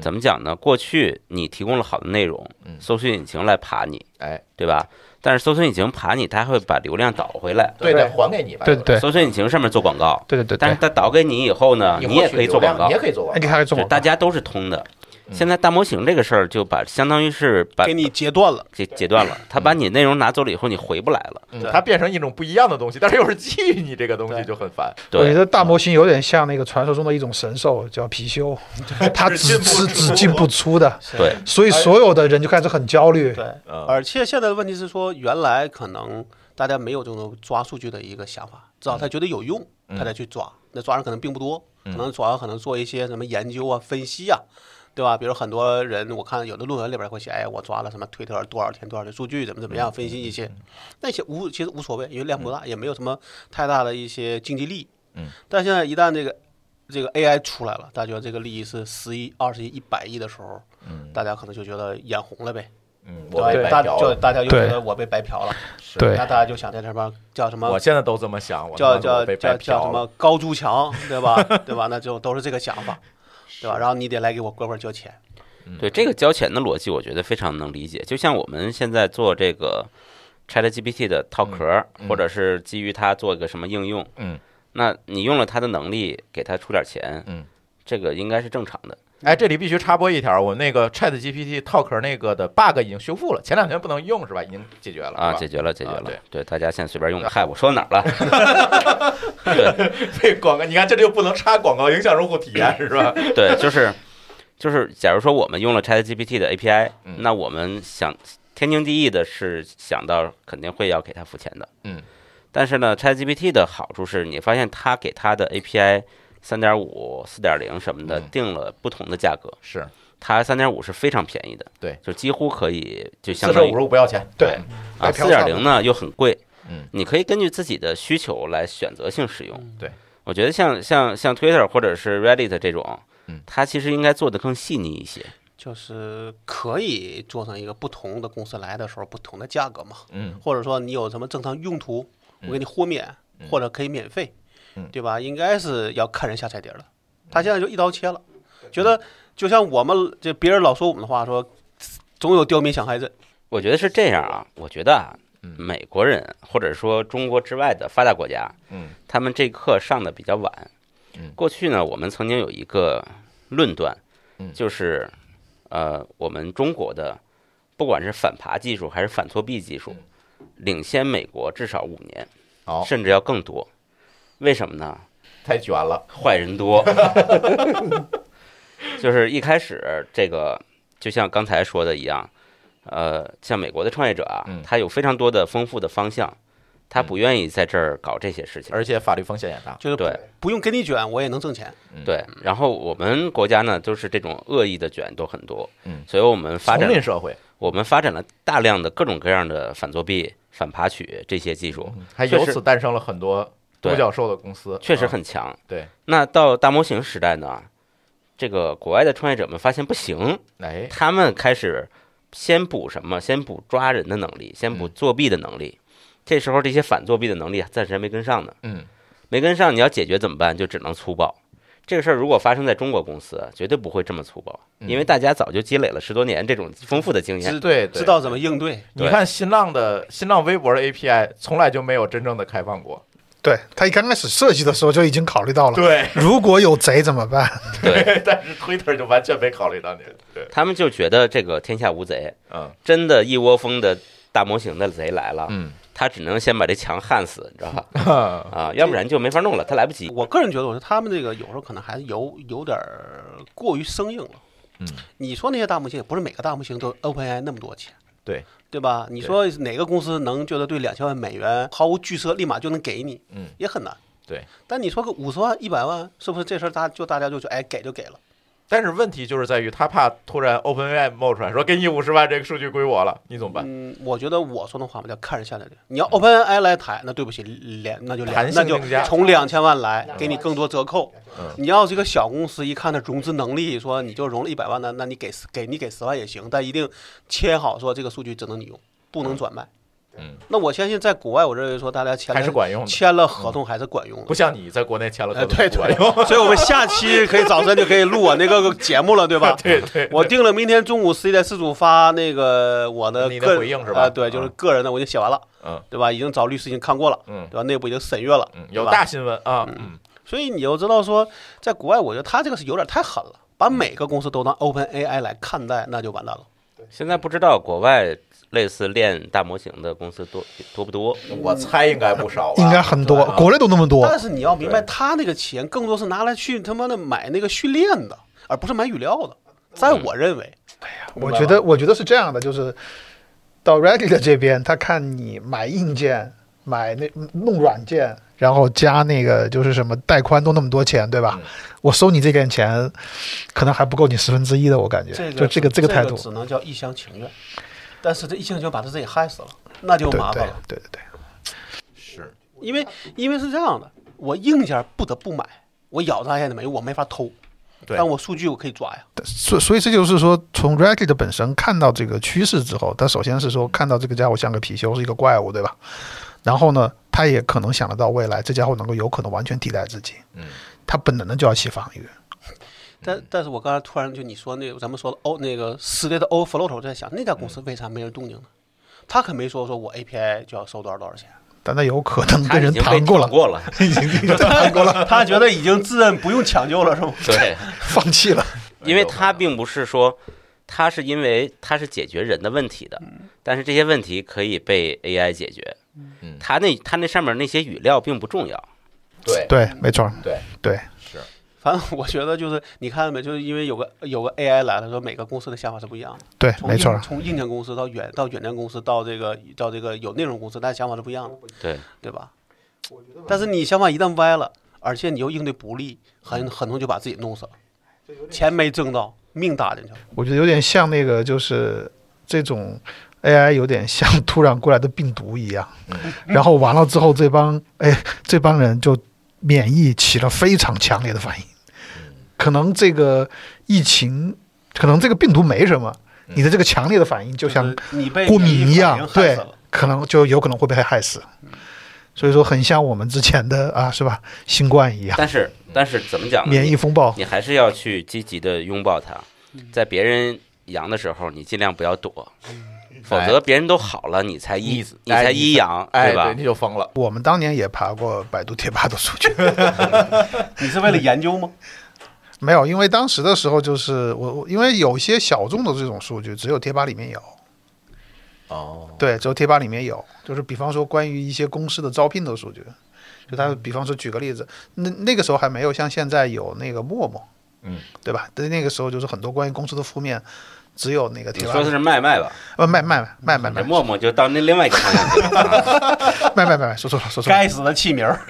怎么讲呢？过去你提供了好的内容，搜索引擎来爬你，哎，对吧？但是搜索引擎爬你，它会把流量导回来，对对，还给你吧。对对，搜索引擎上面做广告，对对对。但是它导给你以后呢，你也可以做广告，你也可以做广告，大家都是通的。现在大模型这个事儿，就把相当于是把给你截断了，截截断了。他把你内容拿走了以后，你回不来了。它变成一种不一样的东西，但是又是基于你这个东西，就很烦。我觉得大模型有点像那个传说中的一种神兽，叫貔貅，它只只只进不出的。对，所以所有的人就开始很焦虑。对，而且现在的问题是说，原来可能大家没有这种抓数据的一个想法，至少他觉得有用，他才去抓。那抓人可能并不多，可能抓可能做一些什么研究啊、分析啊。对吧？比如很多人，我看有的论文里边会写，哎，我抓了什么推特多少天多少天数据，怎么怎么样分析一些。那些无其实无所谓，因为量不大，也没有什么太大的一些经济利益。嗯。但现在一旦这个这个 AI 出来了，大家觉得这个利益是十亿、二十亿、一百亿的时候，嗯，大家可能就觉得眼红了呗。嗯，我大就大家就觉得我被白嫖了。对。那大家就想在这边叫什么？我现在都这么想，我叫叫叫叫什么高筑墙，对吧？对吧？那就都是这个想法。对吧？然后你得来给我乖乖交钱。对这个交钱的逻辑，我觉得非常能理解。就像我们现在做这个 Chat GPT 的套壳，或者是基于它做一个什么应用，嗯，那你用了它的能力，给他出点钱，嗯。这个应该是正常的。哎，这里必须插播一条，我那个 Chat GPT 套壳那个的 bug 已经修复了，前两天不能用是吧？已经解决了啊，解决了，解决了。对，对，大家现在随便用。嗨，我说到哪儿了？对，广告，你看这里又不能插广告，影响用户体验是吧？对，就是就是，假如说我们用了 Chat GPT 的 API，那我们想天经地义的是想到肯定会要给他付钱的。嗯，但是呢，Chat GPT 的好处是你发现他给他的 API。三点五、四点零什么的，定了不同的价格。是，它三点五是非常便宜的，对，就几乎可以就相当于四舍五入不要钱。对，啊，四点零呢又很贵。嗯，你可以根据自己的需求来选择性使用。对，我觉得像像像 Twitter 或者是 Reddit 这种，嗯，它其实应该做的更细腻一些。就是可以做成一个不同的公司来的时候不同的价格嘛。嗯，或者说你有什么正常用途，我给你豁免，或者可以免费。对吧？应该是要看人下菜碟了。他现在就一刀切了，觉得就像我们这别人老说我们的话，说总有刁民想害朕。我觉得是这样啊。我觉得啊，美国人或者说中国之外的发达国家，嗯，他们这课上的比较晚。过去呢，我们曾经有一个论断，就是呃，我们中国的不管是反扒技术还是反作弊技术，领先美国至少五年，甚至要更多。为什么呢？太卷了，坏人多，就是一开始这个就像刚才说的一样，呃，像美国的创业者啊，他有非常多的丰富的方向，他不愿意在这儿搞这些事情，而且法律风险也大，就是对，不用跟你卷，我也能挣钱。对，然后我们国家呢，都是这种恶意的卷都很多，嗯，所以我们发展社会，我们发展了大量的各种各样的反作弊、反爬取这些技术，还由此诞生了很多。独角兽的公司确实很强。对，那到大模型时代呢？这个国外的创业者们发现不行，哎，他们开始先补什么？先补抓人的能力，先补作弊的能力。这时候这些反作弊的能力暂时还没跟上呢。嗯，没跟上，你要解决怎么办？就只能粗暴。这个事儿如果发生在中国公司，绝对不会这么粗暴，因为大家早就积累了十多年这种丰富的经验，对，知道怎么应对。你看新浪的新浪微博的 API 从来就没有真正的开放过。对他刚开始设计的时候就已经考虑到了。对，如果有贼怎么办？对，但是 Twitter 就完全没考虑到你。对他们就觉得这个天下无贼，嗯，真的一窝蜂的大模型的贼来了，嗯，他只能先把这墙焊死，你知道吧？啊，要不然就没法弄了，他来不及。我个人觉得，我说他们这个有时候可能还是有有点过于生硬了。嗯，你说那些大模型，也不是每个大模型都 openi 那么多钱。对对吧？你说哪个公司能觉得对两千万美元毫无惧色，立马就能给你？嗯，也很难。对，但你说个五十万、一百万，是不是这事大就大家就去哎给就给了？但是问题就是在于，他怕突然 OpenAI 冒出来，说给你五十万，这个数据归我了，你怎么办？嗯，我觉得我说的话嘛，叫看人下来。碟。你要 OpenAI 来抬，那对不起，两那就两，那就从两千万来，给你更多折扣。你要这个小公司，一看他融资能力，说你就融了一百万，那那你给给你给十万也行，但一定切好，说这个数据只能你用，不能转卖。嗯，那我相信在国外，我认为说大家签还是管用的，签了合同还是管用的，不像你在国内签了，同，对，管用。所以，我们下期可以早晨就可以录我那个 节目了，对吧？对对。我定了明天中午十一点四组发那个我的你的回应是吧？对，就是个人的，我已经写完了，嗯，对吧？已经找律师已经看过了，嗯，对吧？内部已经审阅了，嗯，有大新闻啊，嗯。所以你就知道说，在国外，我觉得他这个是有点太狠了，把每个公司都当 Open AI 来看待，那就完蛋了。对，现在不知道国外。类似练大模型的公司多多不多，我猜应该不少，应该很多，国内都那么多。但是你要明白，他那个钱更多是拿来去他妈的买那个训练的，而不是买语料的。在我认为，哎呀，我觉得我觉得是这样的，就是到 Reddit 这边，他看你买硬件、买那弄软件，然后加那个就是什么带宽都那么多钱，对吧？我收你这点钱，可能还不够你十分之一的，我感觉。就这个这个态度，只能叫一厢情愿。但是这一枪就把他自己害死了，那就麻烦了。对对对，是因为因为是这样的，我硬件不得不买，我咬他现在没我没法偷，但我数据我可以抓呀。所所以这就是说，从 r a k e d 本身看到这个趋势之后，他首先是说看到这个家伙像个貔貅，是一个怪物，对吧？然后呢，他也可能想得到未来这家伙能够有可能完全替代自己，嗯，他本能的就要起防御。但但是我刚才突然就你说那个咱们说的 O 那个时代的 O f l o t 我在想那家公司为啥没人动静呢？他可没说说我 API 就要收多少多少钱。但他有可能跟人谈过了。过了，已经谈过了。他觉得已经自认不用抢救了，是吗？对，放弃了。因为他并不是说他是因为他是解决人的问题的，但是这些问题可以被 AI 解决。他那他那上面那些语料并不重要。对对，没错。对对。反正我觉得就是你看到没，就是因为有个有个 AI 来了，说每个公司的想法是不一样的。对，没错。从硬件公司到远到软件公司，到这个到这个有内容公司，大家想法是不一样的。对，对吧？但是你想法一旦歪了，而且你又应对不利，很很多就把自己弄死了。钱没挣到，命搭进去。了。我觉得有点像那个，就是这种 AI 有点像 突然过来的病毒一样，然后完了之后，这帮哎这帮人就免疫起了非常强烈的反应。可能这个疫情，可能这个病毒没什么，你的这个强烈的反应就像过敏一样，对，可能就有可能会被害死。所以说，很像我们之前的啊，是吧？新冠一样。但是但是怎么讲？免疫风暴，你还是要去积极的拥抱它，在别人阳的时候，你尽量不要躲，否则别人都好了，你才一你才一阳，对吧？你就疯了。我们当年也爬过百度贴吧的数据，你是为了研究吗？没有，因为当时的时候就是我，因为有些小众的这种数据只有贴吧里面有，哦，对，只有贴吧里面有，就是比方说关于一些公司的招聘的数据，就他，比方说举个例子，那那个时候还没有像现在有那个陌陌，嗯，对吧？但那个时候就是很多关于公司的负面。只有那个贴吧，说是卖卖吧？呃，卖卖卖卖卖陌默默就到那另外一个。卖卖卖卖，说错了，说错了，该死的器名儿。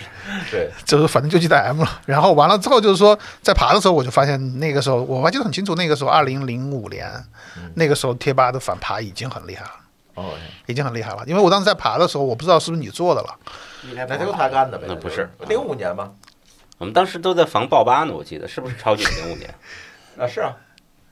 对，就是反正就记得 M 了。然后完了之后，就是说在爬的时候，我就发现那个时候我还记得很清楚，那个时候二零零五年，那个时候贴吧的反爬已经很厉害了。哦，已经很厉害了，因为我当时在爬的时候，我不知道是不是你做的了。那都是他干的呗。那不是零五年吗？我们当时都在防爆吧呢，我记得是不是超女零五年？啊是，啊，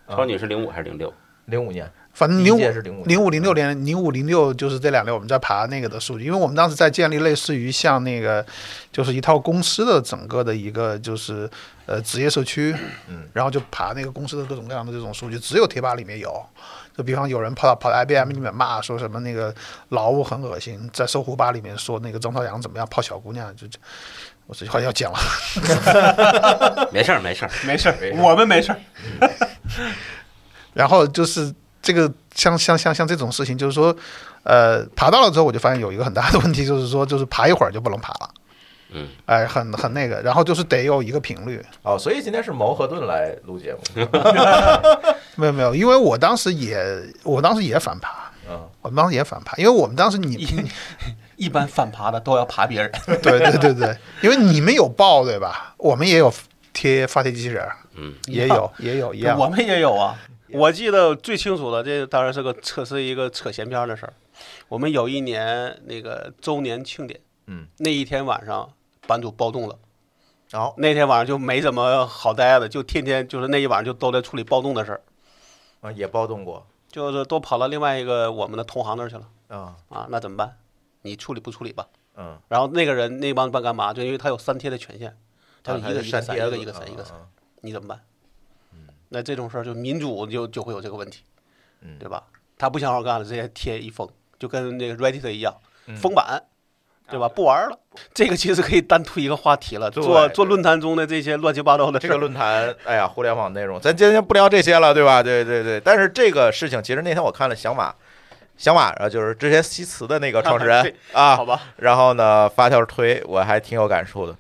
超女是零五还是零六？零五年，反正零五零五零六年，零五零六就是这两年我们在爬那个的数据，因为我们当时在建立类似于像那个，就是一套公司的整个的一个就是呃职业社区，嗯，然后就爬那个公司的各种各样的这种数据，只有贴吧里面有，就比方有人跑到跑到 IBM 里面骂说什么那个劳务很恶心，在搜狐吧里面说那个张朝阳怎么样泡小姑娘，就这，我这句话要讲了，没事儿没事儿没事儿，我们没事儿。然后就是这个，像像像像这种事情，就是说，呃，爬到了之后，我就发现有一个很大的问题，就是说，就是爬一会儿就不能爬了，嗯，哎，很很那个，然后就是得有一个频率。哦，所以今天是矛和盾来录节目，没有没有，因为我当时也，我当时也反爬，嗯，我们当时也反爬，因为我们当时你一般反爬的都要爬别人，对对对对，因为你们有报对吧？我们也有贴发贴机器人，嗯，也有也有一样，我们也有啊。我记得最清楚的，这当然是个扯，是一个扯闲篇的事儿。我们有一年那个周年庆典，嗯，那一天晚上版主暴动了，然后那天晚上就没怎么好待了，就天天就是那一晚上就都在处理暴动的事儿。啊，也暴动过，就是都跑到另外一个我们的同行那儿去了。啊啊，那怎么办？你处理不处理吧？嗯，然后那个人那帮办干嘛？就因为他有删贴的权限，他一个删一个一个删一个删，你怎么办？那这种事儿就民主就就会有这个问题，嗯，对吧？他不想好干了，直接贴一封，就跟那个 Reddit 一样封版，对吧？不玩儿了。这个其实可以单推一个话题了，做做论坛中的这些乱七八糟的。这个论坛，哎呀，互联网内容，咱今天不聊这些了，对吧？对对对。但是这个事情，其实那天我看了小马，小马啊，就是之前西祠的那个创始人 啊，好吧。然后呢，发条推，我还挺有感触的。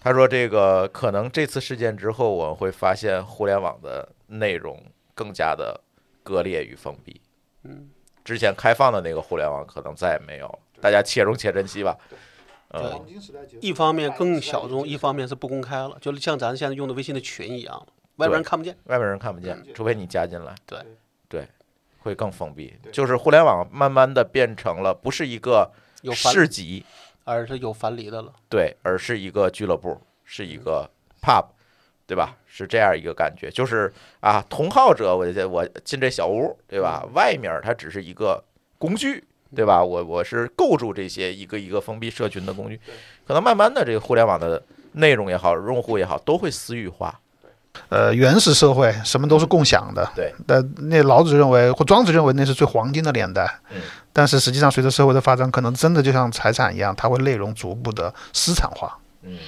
他说：“这个可能这次事件之后，我们会发现互联网的内容更加的割裂与封闭。嗯，之前开放的那个互联网可能再也没有了。大家且用且珍惜吧。对，呃，一方面更小众，一方面是不公开了。就像咱现在用的微信的群一样，外边人看不见，外边人看不见，除非你加进来。对，对，会更封闭。就是互联网慢慢的变成了不是一个市集。”而是有樊篱的了，对，而是一个俱乐部，是一个 pub，对吧？是这样一个感觉，就是啊，同好者，我我进这小屋，对吧？外面它只是一个工具，对吧？我我是构筑这些一个一个封闭社群的工具，可能慢慢的，这个互联网的内容也好，用户也好，都会私域化。呃，原始社会什么都是共享的，对。那那老子认为或庄子认为那是最黄金的年代，嗯。但是实际上随着社会的发展，可能真的就像财产一样，它会内容逐步的私产化，嗯。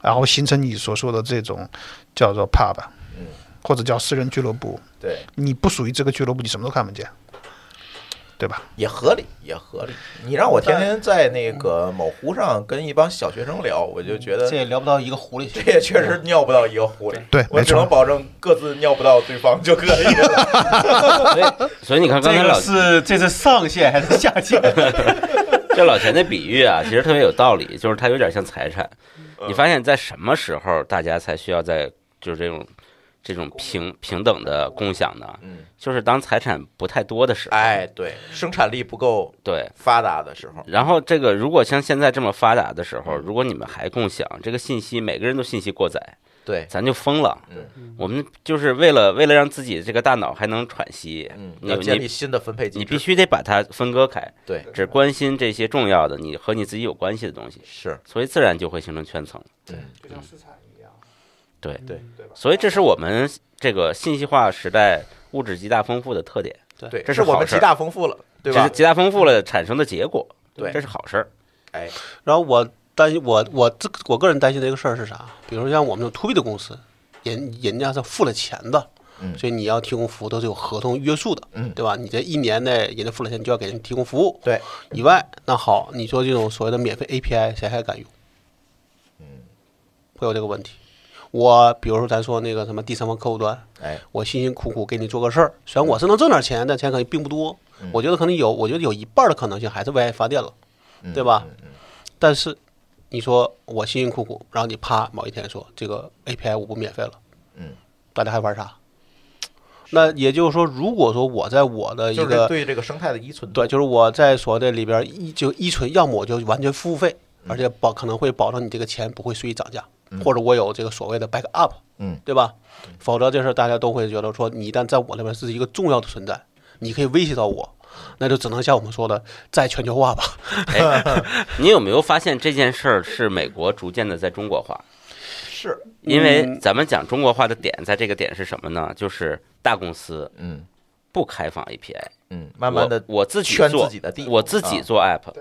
然后形成你所说的这种叫做 pub，嗯，或者叫私人俱乐部，对。你不属于这个俱乐部，你什么都看不见。对吧？也合理，也合理。你让我天天在那个某湖上跟一帮小学生聊，我就觉得这也聊不到一个狐狸去，这也确实尿不到一个狐狸。对我只能保证各自尿不到对方就可以了。所以你看，刚这老是这是上限还是下限？这老钱的比喻啊，其实特别有道理，就是他有点像财产。你发现在什么时候大家才需要在就是这种。这种平平等的共享的，嗯，就是当财产不太多的时候，哎，对，生产力不够，对，发达的时候。然后这个如果像现在这么发达的时候，如果你们还共享这个信息，每个人都信息过载，对，咱就疯了。嗯，我们就是为了为了让自己这个大脑还能喘息，嗯，要建立新的分配机制，你必须得把它分割开，对，只关心这些重要的，你和你自己有关系的东西，是，所以自然就会形成圈层，对，就像食材。对对对，所以这是我们这个信息化时代物质极大丰富的特点。对，这是我们极大丰富了，对吧？极大丰富了产生的结果。对，这是好事儿。哎，然后我担心我我这我个人担心的一个事儿是啥？比如像我们这种 to b 的公司，人人家是付了钱的，所以你要提供服务都是有合同约束的，嗯，对吧？你这一年内人家付了钱就要给人提供服务，对。以外，那好，你说这种所谓的免费 api，谁还敢用？嗯，会有这个问题。我比如说，咱说那个什么第三方客户端，哎，我辛辛苦苦给你做个事儿，虽然我是能挣点钱，但钱可能并不多。我觉得可能有，我觉得有一半的可能性还是为 I 发电了，对吧？但是你说我辛辛苦苦，然后你啪某一天说这个 API 我不免费了，嗯，大家还玩啥？那也就是说，如果说我在我的一个对这个生态的依存，对，就是我在所的里边依就依存，要么我就完全付费，而且保可能会保证你这个钱不会随意涨价。或者我有这个所谓的 back up，嗯，对吧？否则这事儿大家都会觉得说，你一旦在我那边是一个重要的存在，你可以威胁到我，那就只能像我们说的，在全球化吧。你有没有发现这件事儿是美国逐渐的在中国化？是，因为咱们讲中国化的点在这个点是什么呢？就是大公司，嗯，不开放 API，嗯，慢慢的，我自己做自己的地，我自己做 app，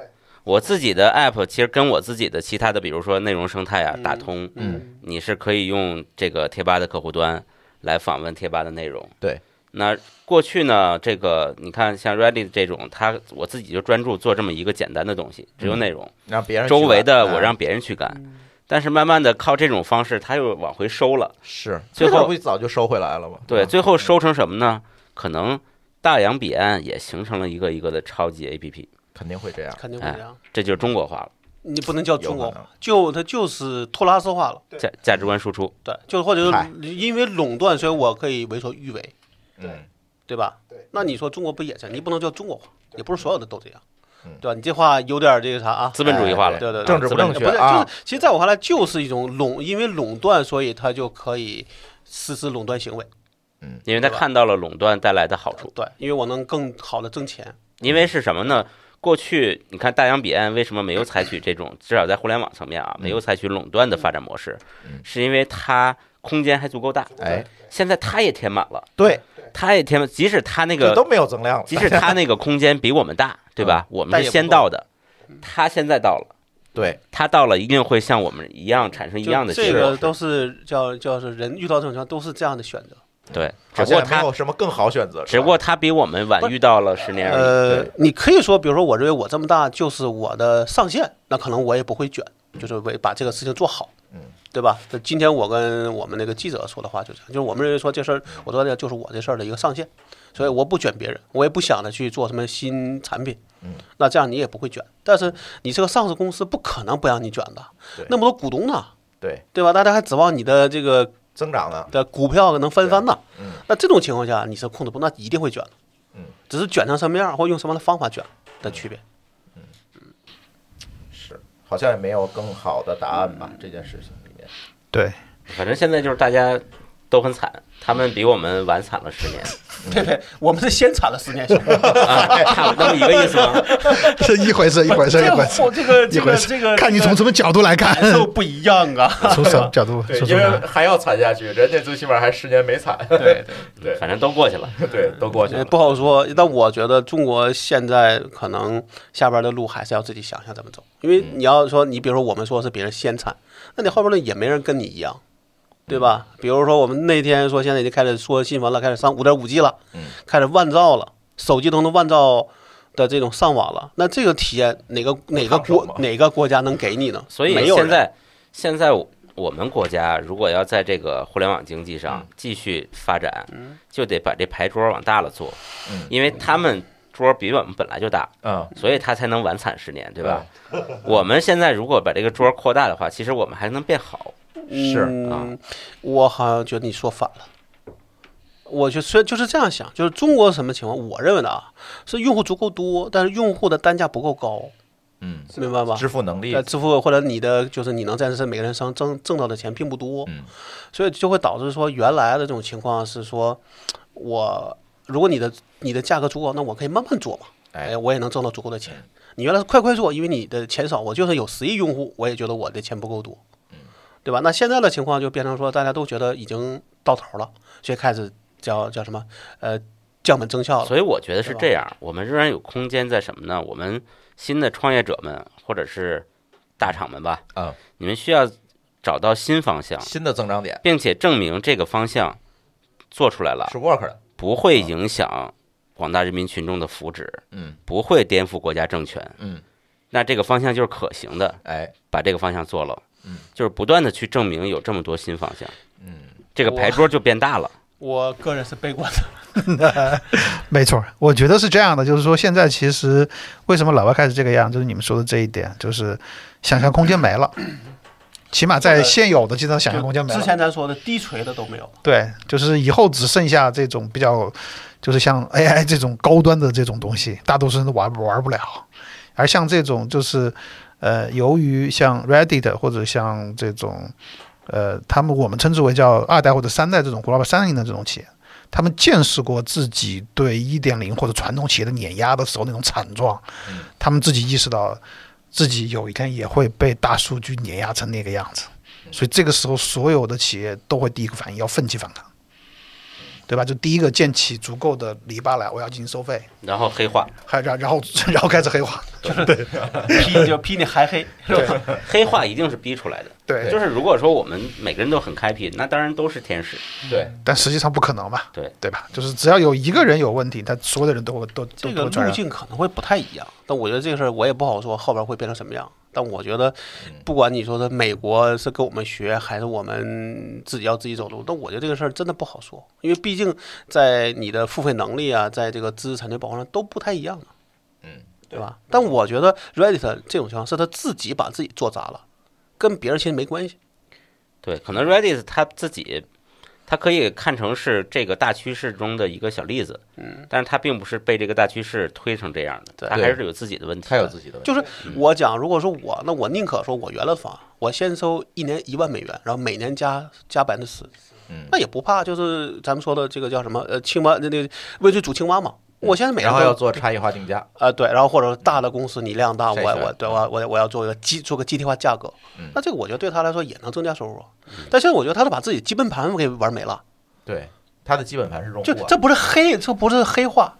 我自己的 app 其实跟我自己的其他的，比如说内容生态啊打通，嗯，你是可以用这个贴吧的客户端来访问贴吧的内容。对，那过去呢，这个你看像 Ready 这种，它我自己就专注做这么一个简单的东西，只有内容，让别人周围的我让别人去干。但是慢慢的靠这种方式，他又往回收了。是，最后不早就收回来了吗？对，最后收成什么呢？可能大洋彼岸也形成了一个一个的超级 app。肯定会这样，肯定会这样，这就是中国化了。你不能叫中国化，就它就是托拉斯化了。价价值观输出，对，就或者是因为垄断，所以我可以为所欲为，对，对吧？对，那你说中国不也这样？你不能叫中国化，也不是所有的都这样，对吧？你这话有点这个啥啊？资本主义化了，对对对，政治不正确啊。其实，在我看来，就是一种垄，因为垄断，所以他就可以实施垄断行为，嗯，因为他看到了垄断带来的好处，对，因为我能更好的挣钱，因为是什么呢？过去你看大洋彼岸为什么没有采取这种，至少在互联网层面啊，没有采取垄断的发展模式，是因为它空间还足够大。哎，现在它也填满了，对，它也填满即使它那个都没有增量了，即使它那个空间比我们大，对吧？我们是先到的，它现在到了，对它到了一定会像我们一样产生一样的。这个都是叫叫是人遇到这种情况都是这样的选择。对，只不过他有什么更好选择？只不过他比我们晚遇到了十年而已。呃，你可以说，比如说，我认为我这么大就是我的上限，那可能我也不会卷，就是为把这个事情做好，嗯，对吧？那今天我跟我们那个记者说的话，就这样，就是我们认为说这事儿，我做的就是我这事儿的一个上限，所以我不卷别人，我也不想着去做什么新产品，嗯，那这样你也不会卷，但是你这个上市公司不可能不让你卷的，那么多股东呢，对，对吧？大家还指望你的这个。增长的，对股票能翻番的。嗯，那这种情况下你是控制不那一定会卷。嗯，只是卷成什么样，或用什么样的方法卷的区别。嗯，是，好像也没有更好的答案吧？这件事情里面。对，反正现在就是大家。都很惨，他们比我们晚惨了十年。对对，我们是先惨了十年，差不多一个意思吗？是一回事，一回事，一回事，这个这个这个，看你从什么角度来看，都不一样啊。从什么 角度？对，因为还要惨下去，人家最起码还十年没惨。对对对，反正都过去了，对，都过去了。不好说，但我觉得中国现在可能下边的路还是要自己想想怎么走，因为你要说，你比如说我们说是别人先惨，那你后边的也没人跟你一样。对吧？比如说，我们那天说，现在已经开始说新闻了，开始上五点五 G 了，开始万兆了，手机都能万兆的这种上网了。那这个体验，哪个哪个国哪个国家能给你呢？所以现在现在我们国家如果要在这个互联网经济上继续发展，就得把这牌桌往大了做，因为他们桌比我们本来就大，嗯，所以他才能晚产十年，对吧？我们现在如果把这个桌扩大的话，其实我们还能变好。是啊，我好像觉得你说反了。我就虽然就是这样想，就是中国什么情况？我认为的啊，是用户足够多，但是用户的单价不够高。嗯，明白吧？支付能力、支付或者你的就是你能在这每个人上挣挣到的钱并不多。嗯，所以就会导致说原来的这种情况是说，我如果你的你的价格足够，那我可以慢慢做嘛。哎，我也能挣到足够的钱。你原来是快快做，因为你的钱少。我就是有十亿用户，我也觉得我的钱不够多。对吧？那现在的情况就变成说，大家都觉得已经到头了，所以开始叫叫什么？呃，降本增效了。所以我觉得是这样，我们仍然有空间在什么呢？我们新的创业者们，或者是大厂们吧，啊，你们需要找到新方向、新的增长点，并且证明这个方向做出来了是 work 的，不会影响广大人民群众的福祉，嗯，不会颠覆国家政权，嗯，那这个方向就是可行的，哎，把这个方向做了。就是不断的去证明有这么多新方向，嗯，这个牌桌就变大了。我个人是背过的，没错，我觉得是这样的。就是说，现在其实为什么老外开始这个样，就是你们说的这一点，就是想象空间没了。起码在现有的这种想象空间没了。之前咱说的低垂的都没有。对，就是以后只剩下这种比较，就是像 AI 这种高端的这种东西，大多数人都玩玩不了。而像这种就是。呃，由于像 Reddit 或者像这种，呃，他们我们称之为叫二代或者三代这种 g o o g l 三零的这种企业，他们见识过自己对一点零或者传统企业的碾压的时候那种惨状，他们自己意识到自己有一天也会被大数据碾压成那个样子，所以这个时候所有的企业都会第一个反应要奋起反抗。对吧？就第一个建起足够的篱笆来，我要进行收费，然后黑化，还然然后然后开始黑化，就是对，比 就比你还黑，黑化一定是逼出来的。对，就是如果说我们每个人都很开辟，那当然都是天使，对，但实际上不可能嘛，对，对吧？就是只要有一个人有问题，他所有的人都会都这个路径可能会不太一样，但我觉得这个事儿我也不好说后边会变成什么样。但我觉得，不管你说的美国是跟我们学，还是我们自己要自己走路，但我觉得这个事儿真的不好说，因为毕竟在你的付费能力啊，在这个知识产权保护上都不太一样，嗯，对吧？但我觉得 Reddit 这种情况是他自己把自己做砸了。跟别人其实没关系，对，可能 Redis 它自己，它可以看成是这个大趋势中的一个小例子，嗯，但是它并不是被这个大趋势推成这样的，它还是有自己的问题，它有自己的，问题。就是我讲，如果说我，那我宁可说我圆了房，我先收一年一万美元，然后每年加加百分之十，嗯，那也不怕，就是咱们说的这个叫什么呃青蛙那那畏罪煮青蛙嘛。我现在每家都要做差异化定价啊，对，然后或者大的公司你量大，我我我我我要做一个基做个阶体化价格，那这个我觉得对他来说也能增加收入，但现在我觉得他都把自己基本盘给玩没了。对，他的基本盘是种，就这不是黑，这不是黑化，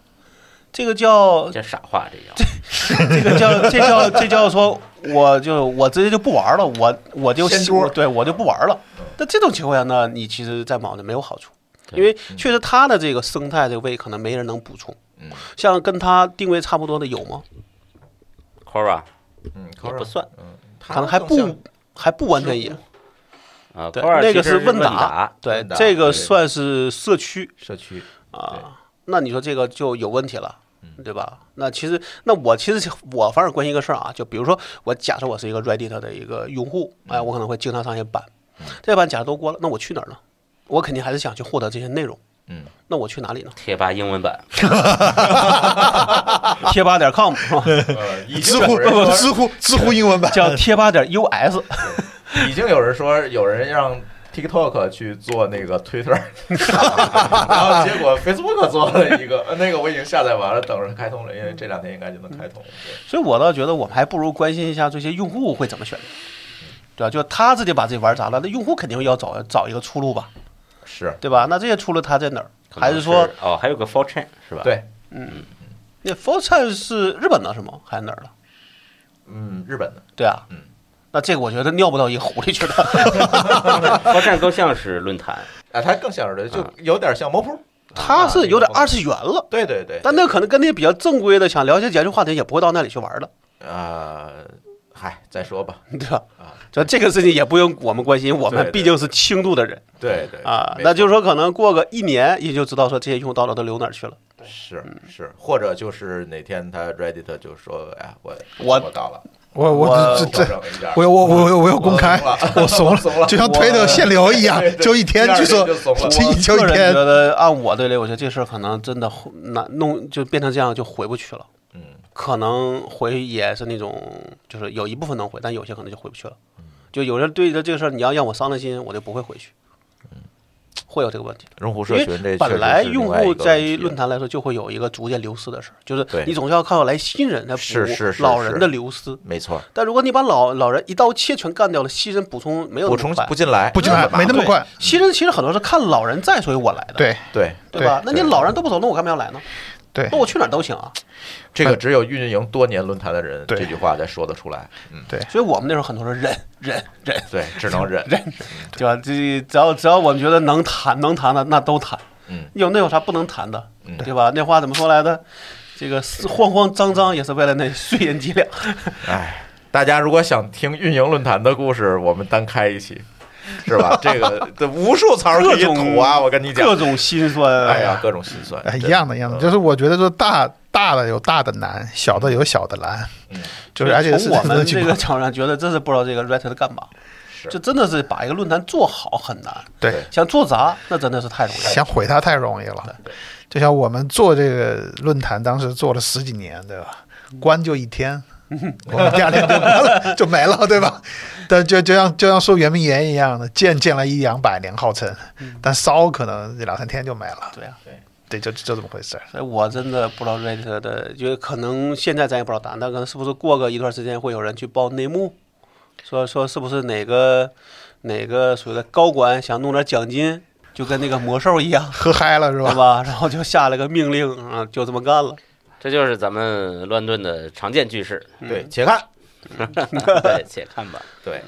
这个叫这傻话，这叫这这个叫这叫这叫说，我就我直接就不玩了，我我就说，对我就不玩了。那这种情况下呢，你其实，在忙着没有好处，因为确实他的这个生态这个位可能没人能补充。嗯，像跟他定位差不多的有吗？r a 嗯，r a 不算，嗯，可能还不还不完全一样啊。扣尔其是个问答，对，这个算是社区社区啊。那你说这个就有问题了，对吧？那其实，那我其实我反而关心一个事儿啊，就比如说我假设我是一个 Reddit 的一个用户，哎，我可能会经常上一些版，这些版假如都过了，那我去哪儿呢？我肯定还是想去获得这些内容。嗯，那我去哪里呢？贴吧英文版，贴吧点 com，知乎不，知乎知乎英文版叫贴吧点 us。已经有人说有人让 TikTok 去做那个 Twitter，然后结果 Facebook 做了一个，那个我已经下载完了，等着开通了，因为这两天应该就能开通。所以我倒觉得我们还不如关心一下这些用户会怎么选，对吧？就他自己把自己玩砸了，那用户肯定要找找一个出路吧。是对吧？那这些除了它在哪儿，还是说哦，还有个 Fortune 是吧？对，嗯，那 Fortune 是日本的是吗？还是哪儿的？嗯，日本的。对啊，嗯，那这个我觉得尿不到一个壶里去了，Fortune 更像是论坛，啊，它更像是就有点像猫扑，它是有点二次元了。对对对，但那可能跟那些比较正规的想了解解肃话题，也不会到那里去玩的。啊。嗨，再说吧，对 吧？啊，这这个事情也不用我们关心，我们毕竟是轻度的人。对对啊，那就是说，可能过个一年，也就知道说这些用到了都流哪去了。是是，或者就是哪天他 Reddit 就说，哎呀，我我我到了，我我这这我我我我要公开，我怂了，就像推的限流一样，就一天就说，就一天。觉得，按我的理，我觉得这事儿可能真的难弄，就变成这样就回不去了。可能回也是那种，就是有一部分能回，但有些可能就回不去了。就有人对着这个事儿，你要让我伤了心，我就不会回去。会有这个问题。融湖社群这本来用户在论坛来说，就会有一个逐渐流失的事儿，就是你总是要靠来新人来补老人的流失，没错。但如果你把老老人一刀切全干掉了，新人补充没有补充不进来，不进来没那么快。新人其实很多是看老人在，所以我来的。对对对吧？那你老人都不走，那我干嘛要来呢？对，那我去哪儿都行啊。这个只有运营多年论坛的人，这句话才说得出来。嗯，对。所以我们那时候很多人忍忍忍，对，只能忍忍，对吧？这只要只要我们觉得能谈能谈的，那都谈。嗯，有那有啥不能谈的？对吧？那话怎么说来的？这个慌慌张张也是为了那碎银几两。哎，大家如果想听运营论坛的故事，我们单开一期。是吧？这个，这无数槽可以吐啊！我跟你讲，各种心酸，哎呀，各种心酸，一样的，一样的。就是我觉得，就大大的有大的难，小的有小的难。嗯，就是而且我们这个角度上觉得，真是不知道这个 r e t e r 干嘛。就真的是把一个论坛做好很难。对。想做砸，那真的是太容易。想毁它太容易了。就像我们做这个论坛，当时做了十几年，对吧？关就一天。我们第二天就没了，就没了，对吧？但就就像就像说圆明园一样的，建建了一两百年号称，但烧可能这两三天就没了。对啊，对，对，就就这么回事。我真的不知道这何的，就可能现在咱也不知道答案，可能是不是过个一段时间会有人去报内幕，说说是不是哪个哪个所谓的高管想弄点奖金，就跟那个魔兽一样 喝嗨了是吧？然后就下了个命令啊，就这么干了。这就是咱们乱炖的常见句式，对，且看，对，且看吧，对，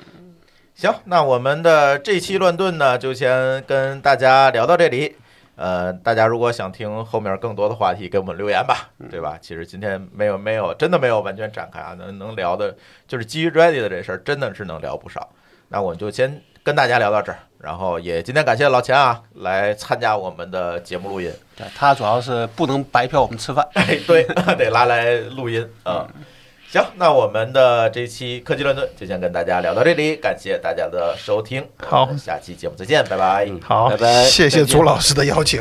行，那我们的这期乱炖呢，就先跟大家聊到这里。呃，大家如果想听后面更多的话题，给我们留言吧，对吧？其实今天没有没有，真的没有完全展开啊，能能聊的，就是基于 Ready 的这事儿，真的是能聊不少。那我们就先跟大家聊到这儿。然后也今天感谢老钱啊来参加我们的节目录音，他主要是不能白嫖我们吃饭，对，得拉来录音啊。行，那我们的这期科技乱炖就先跟大家聊到这里，感谢大家的收听，好，下期节目再见，拜拜，好，拜拜，谢谢朱老师的邀请。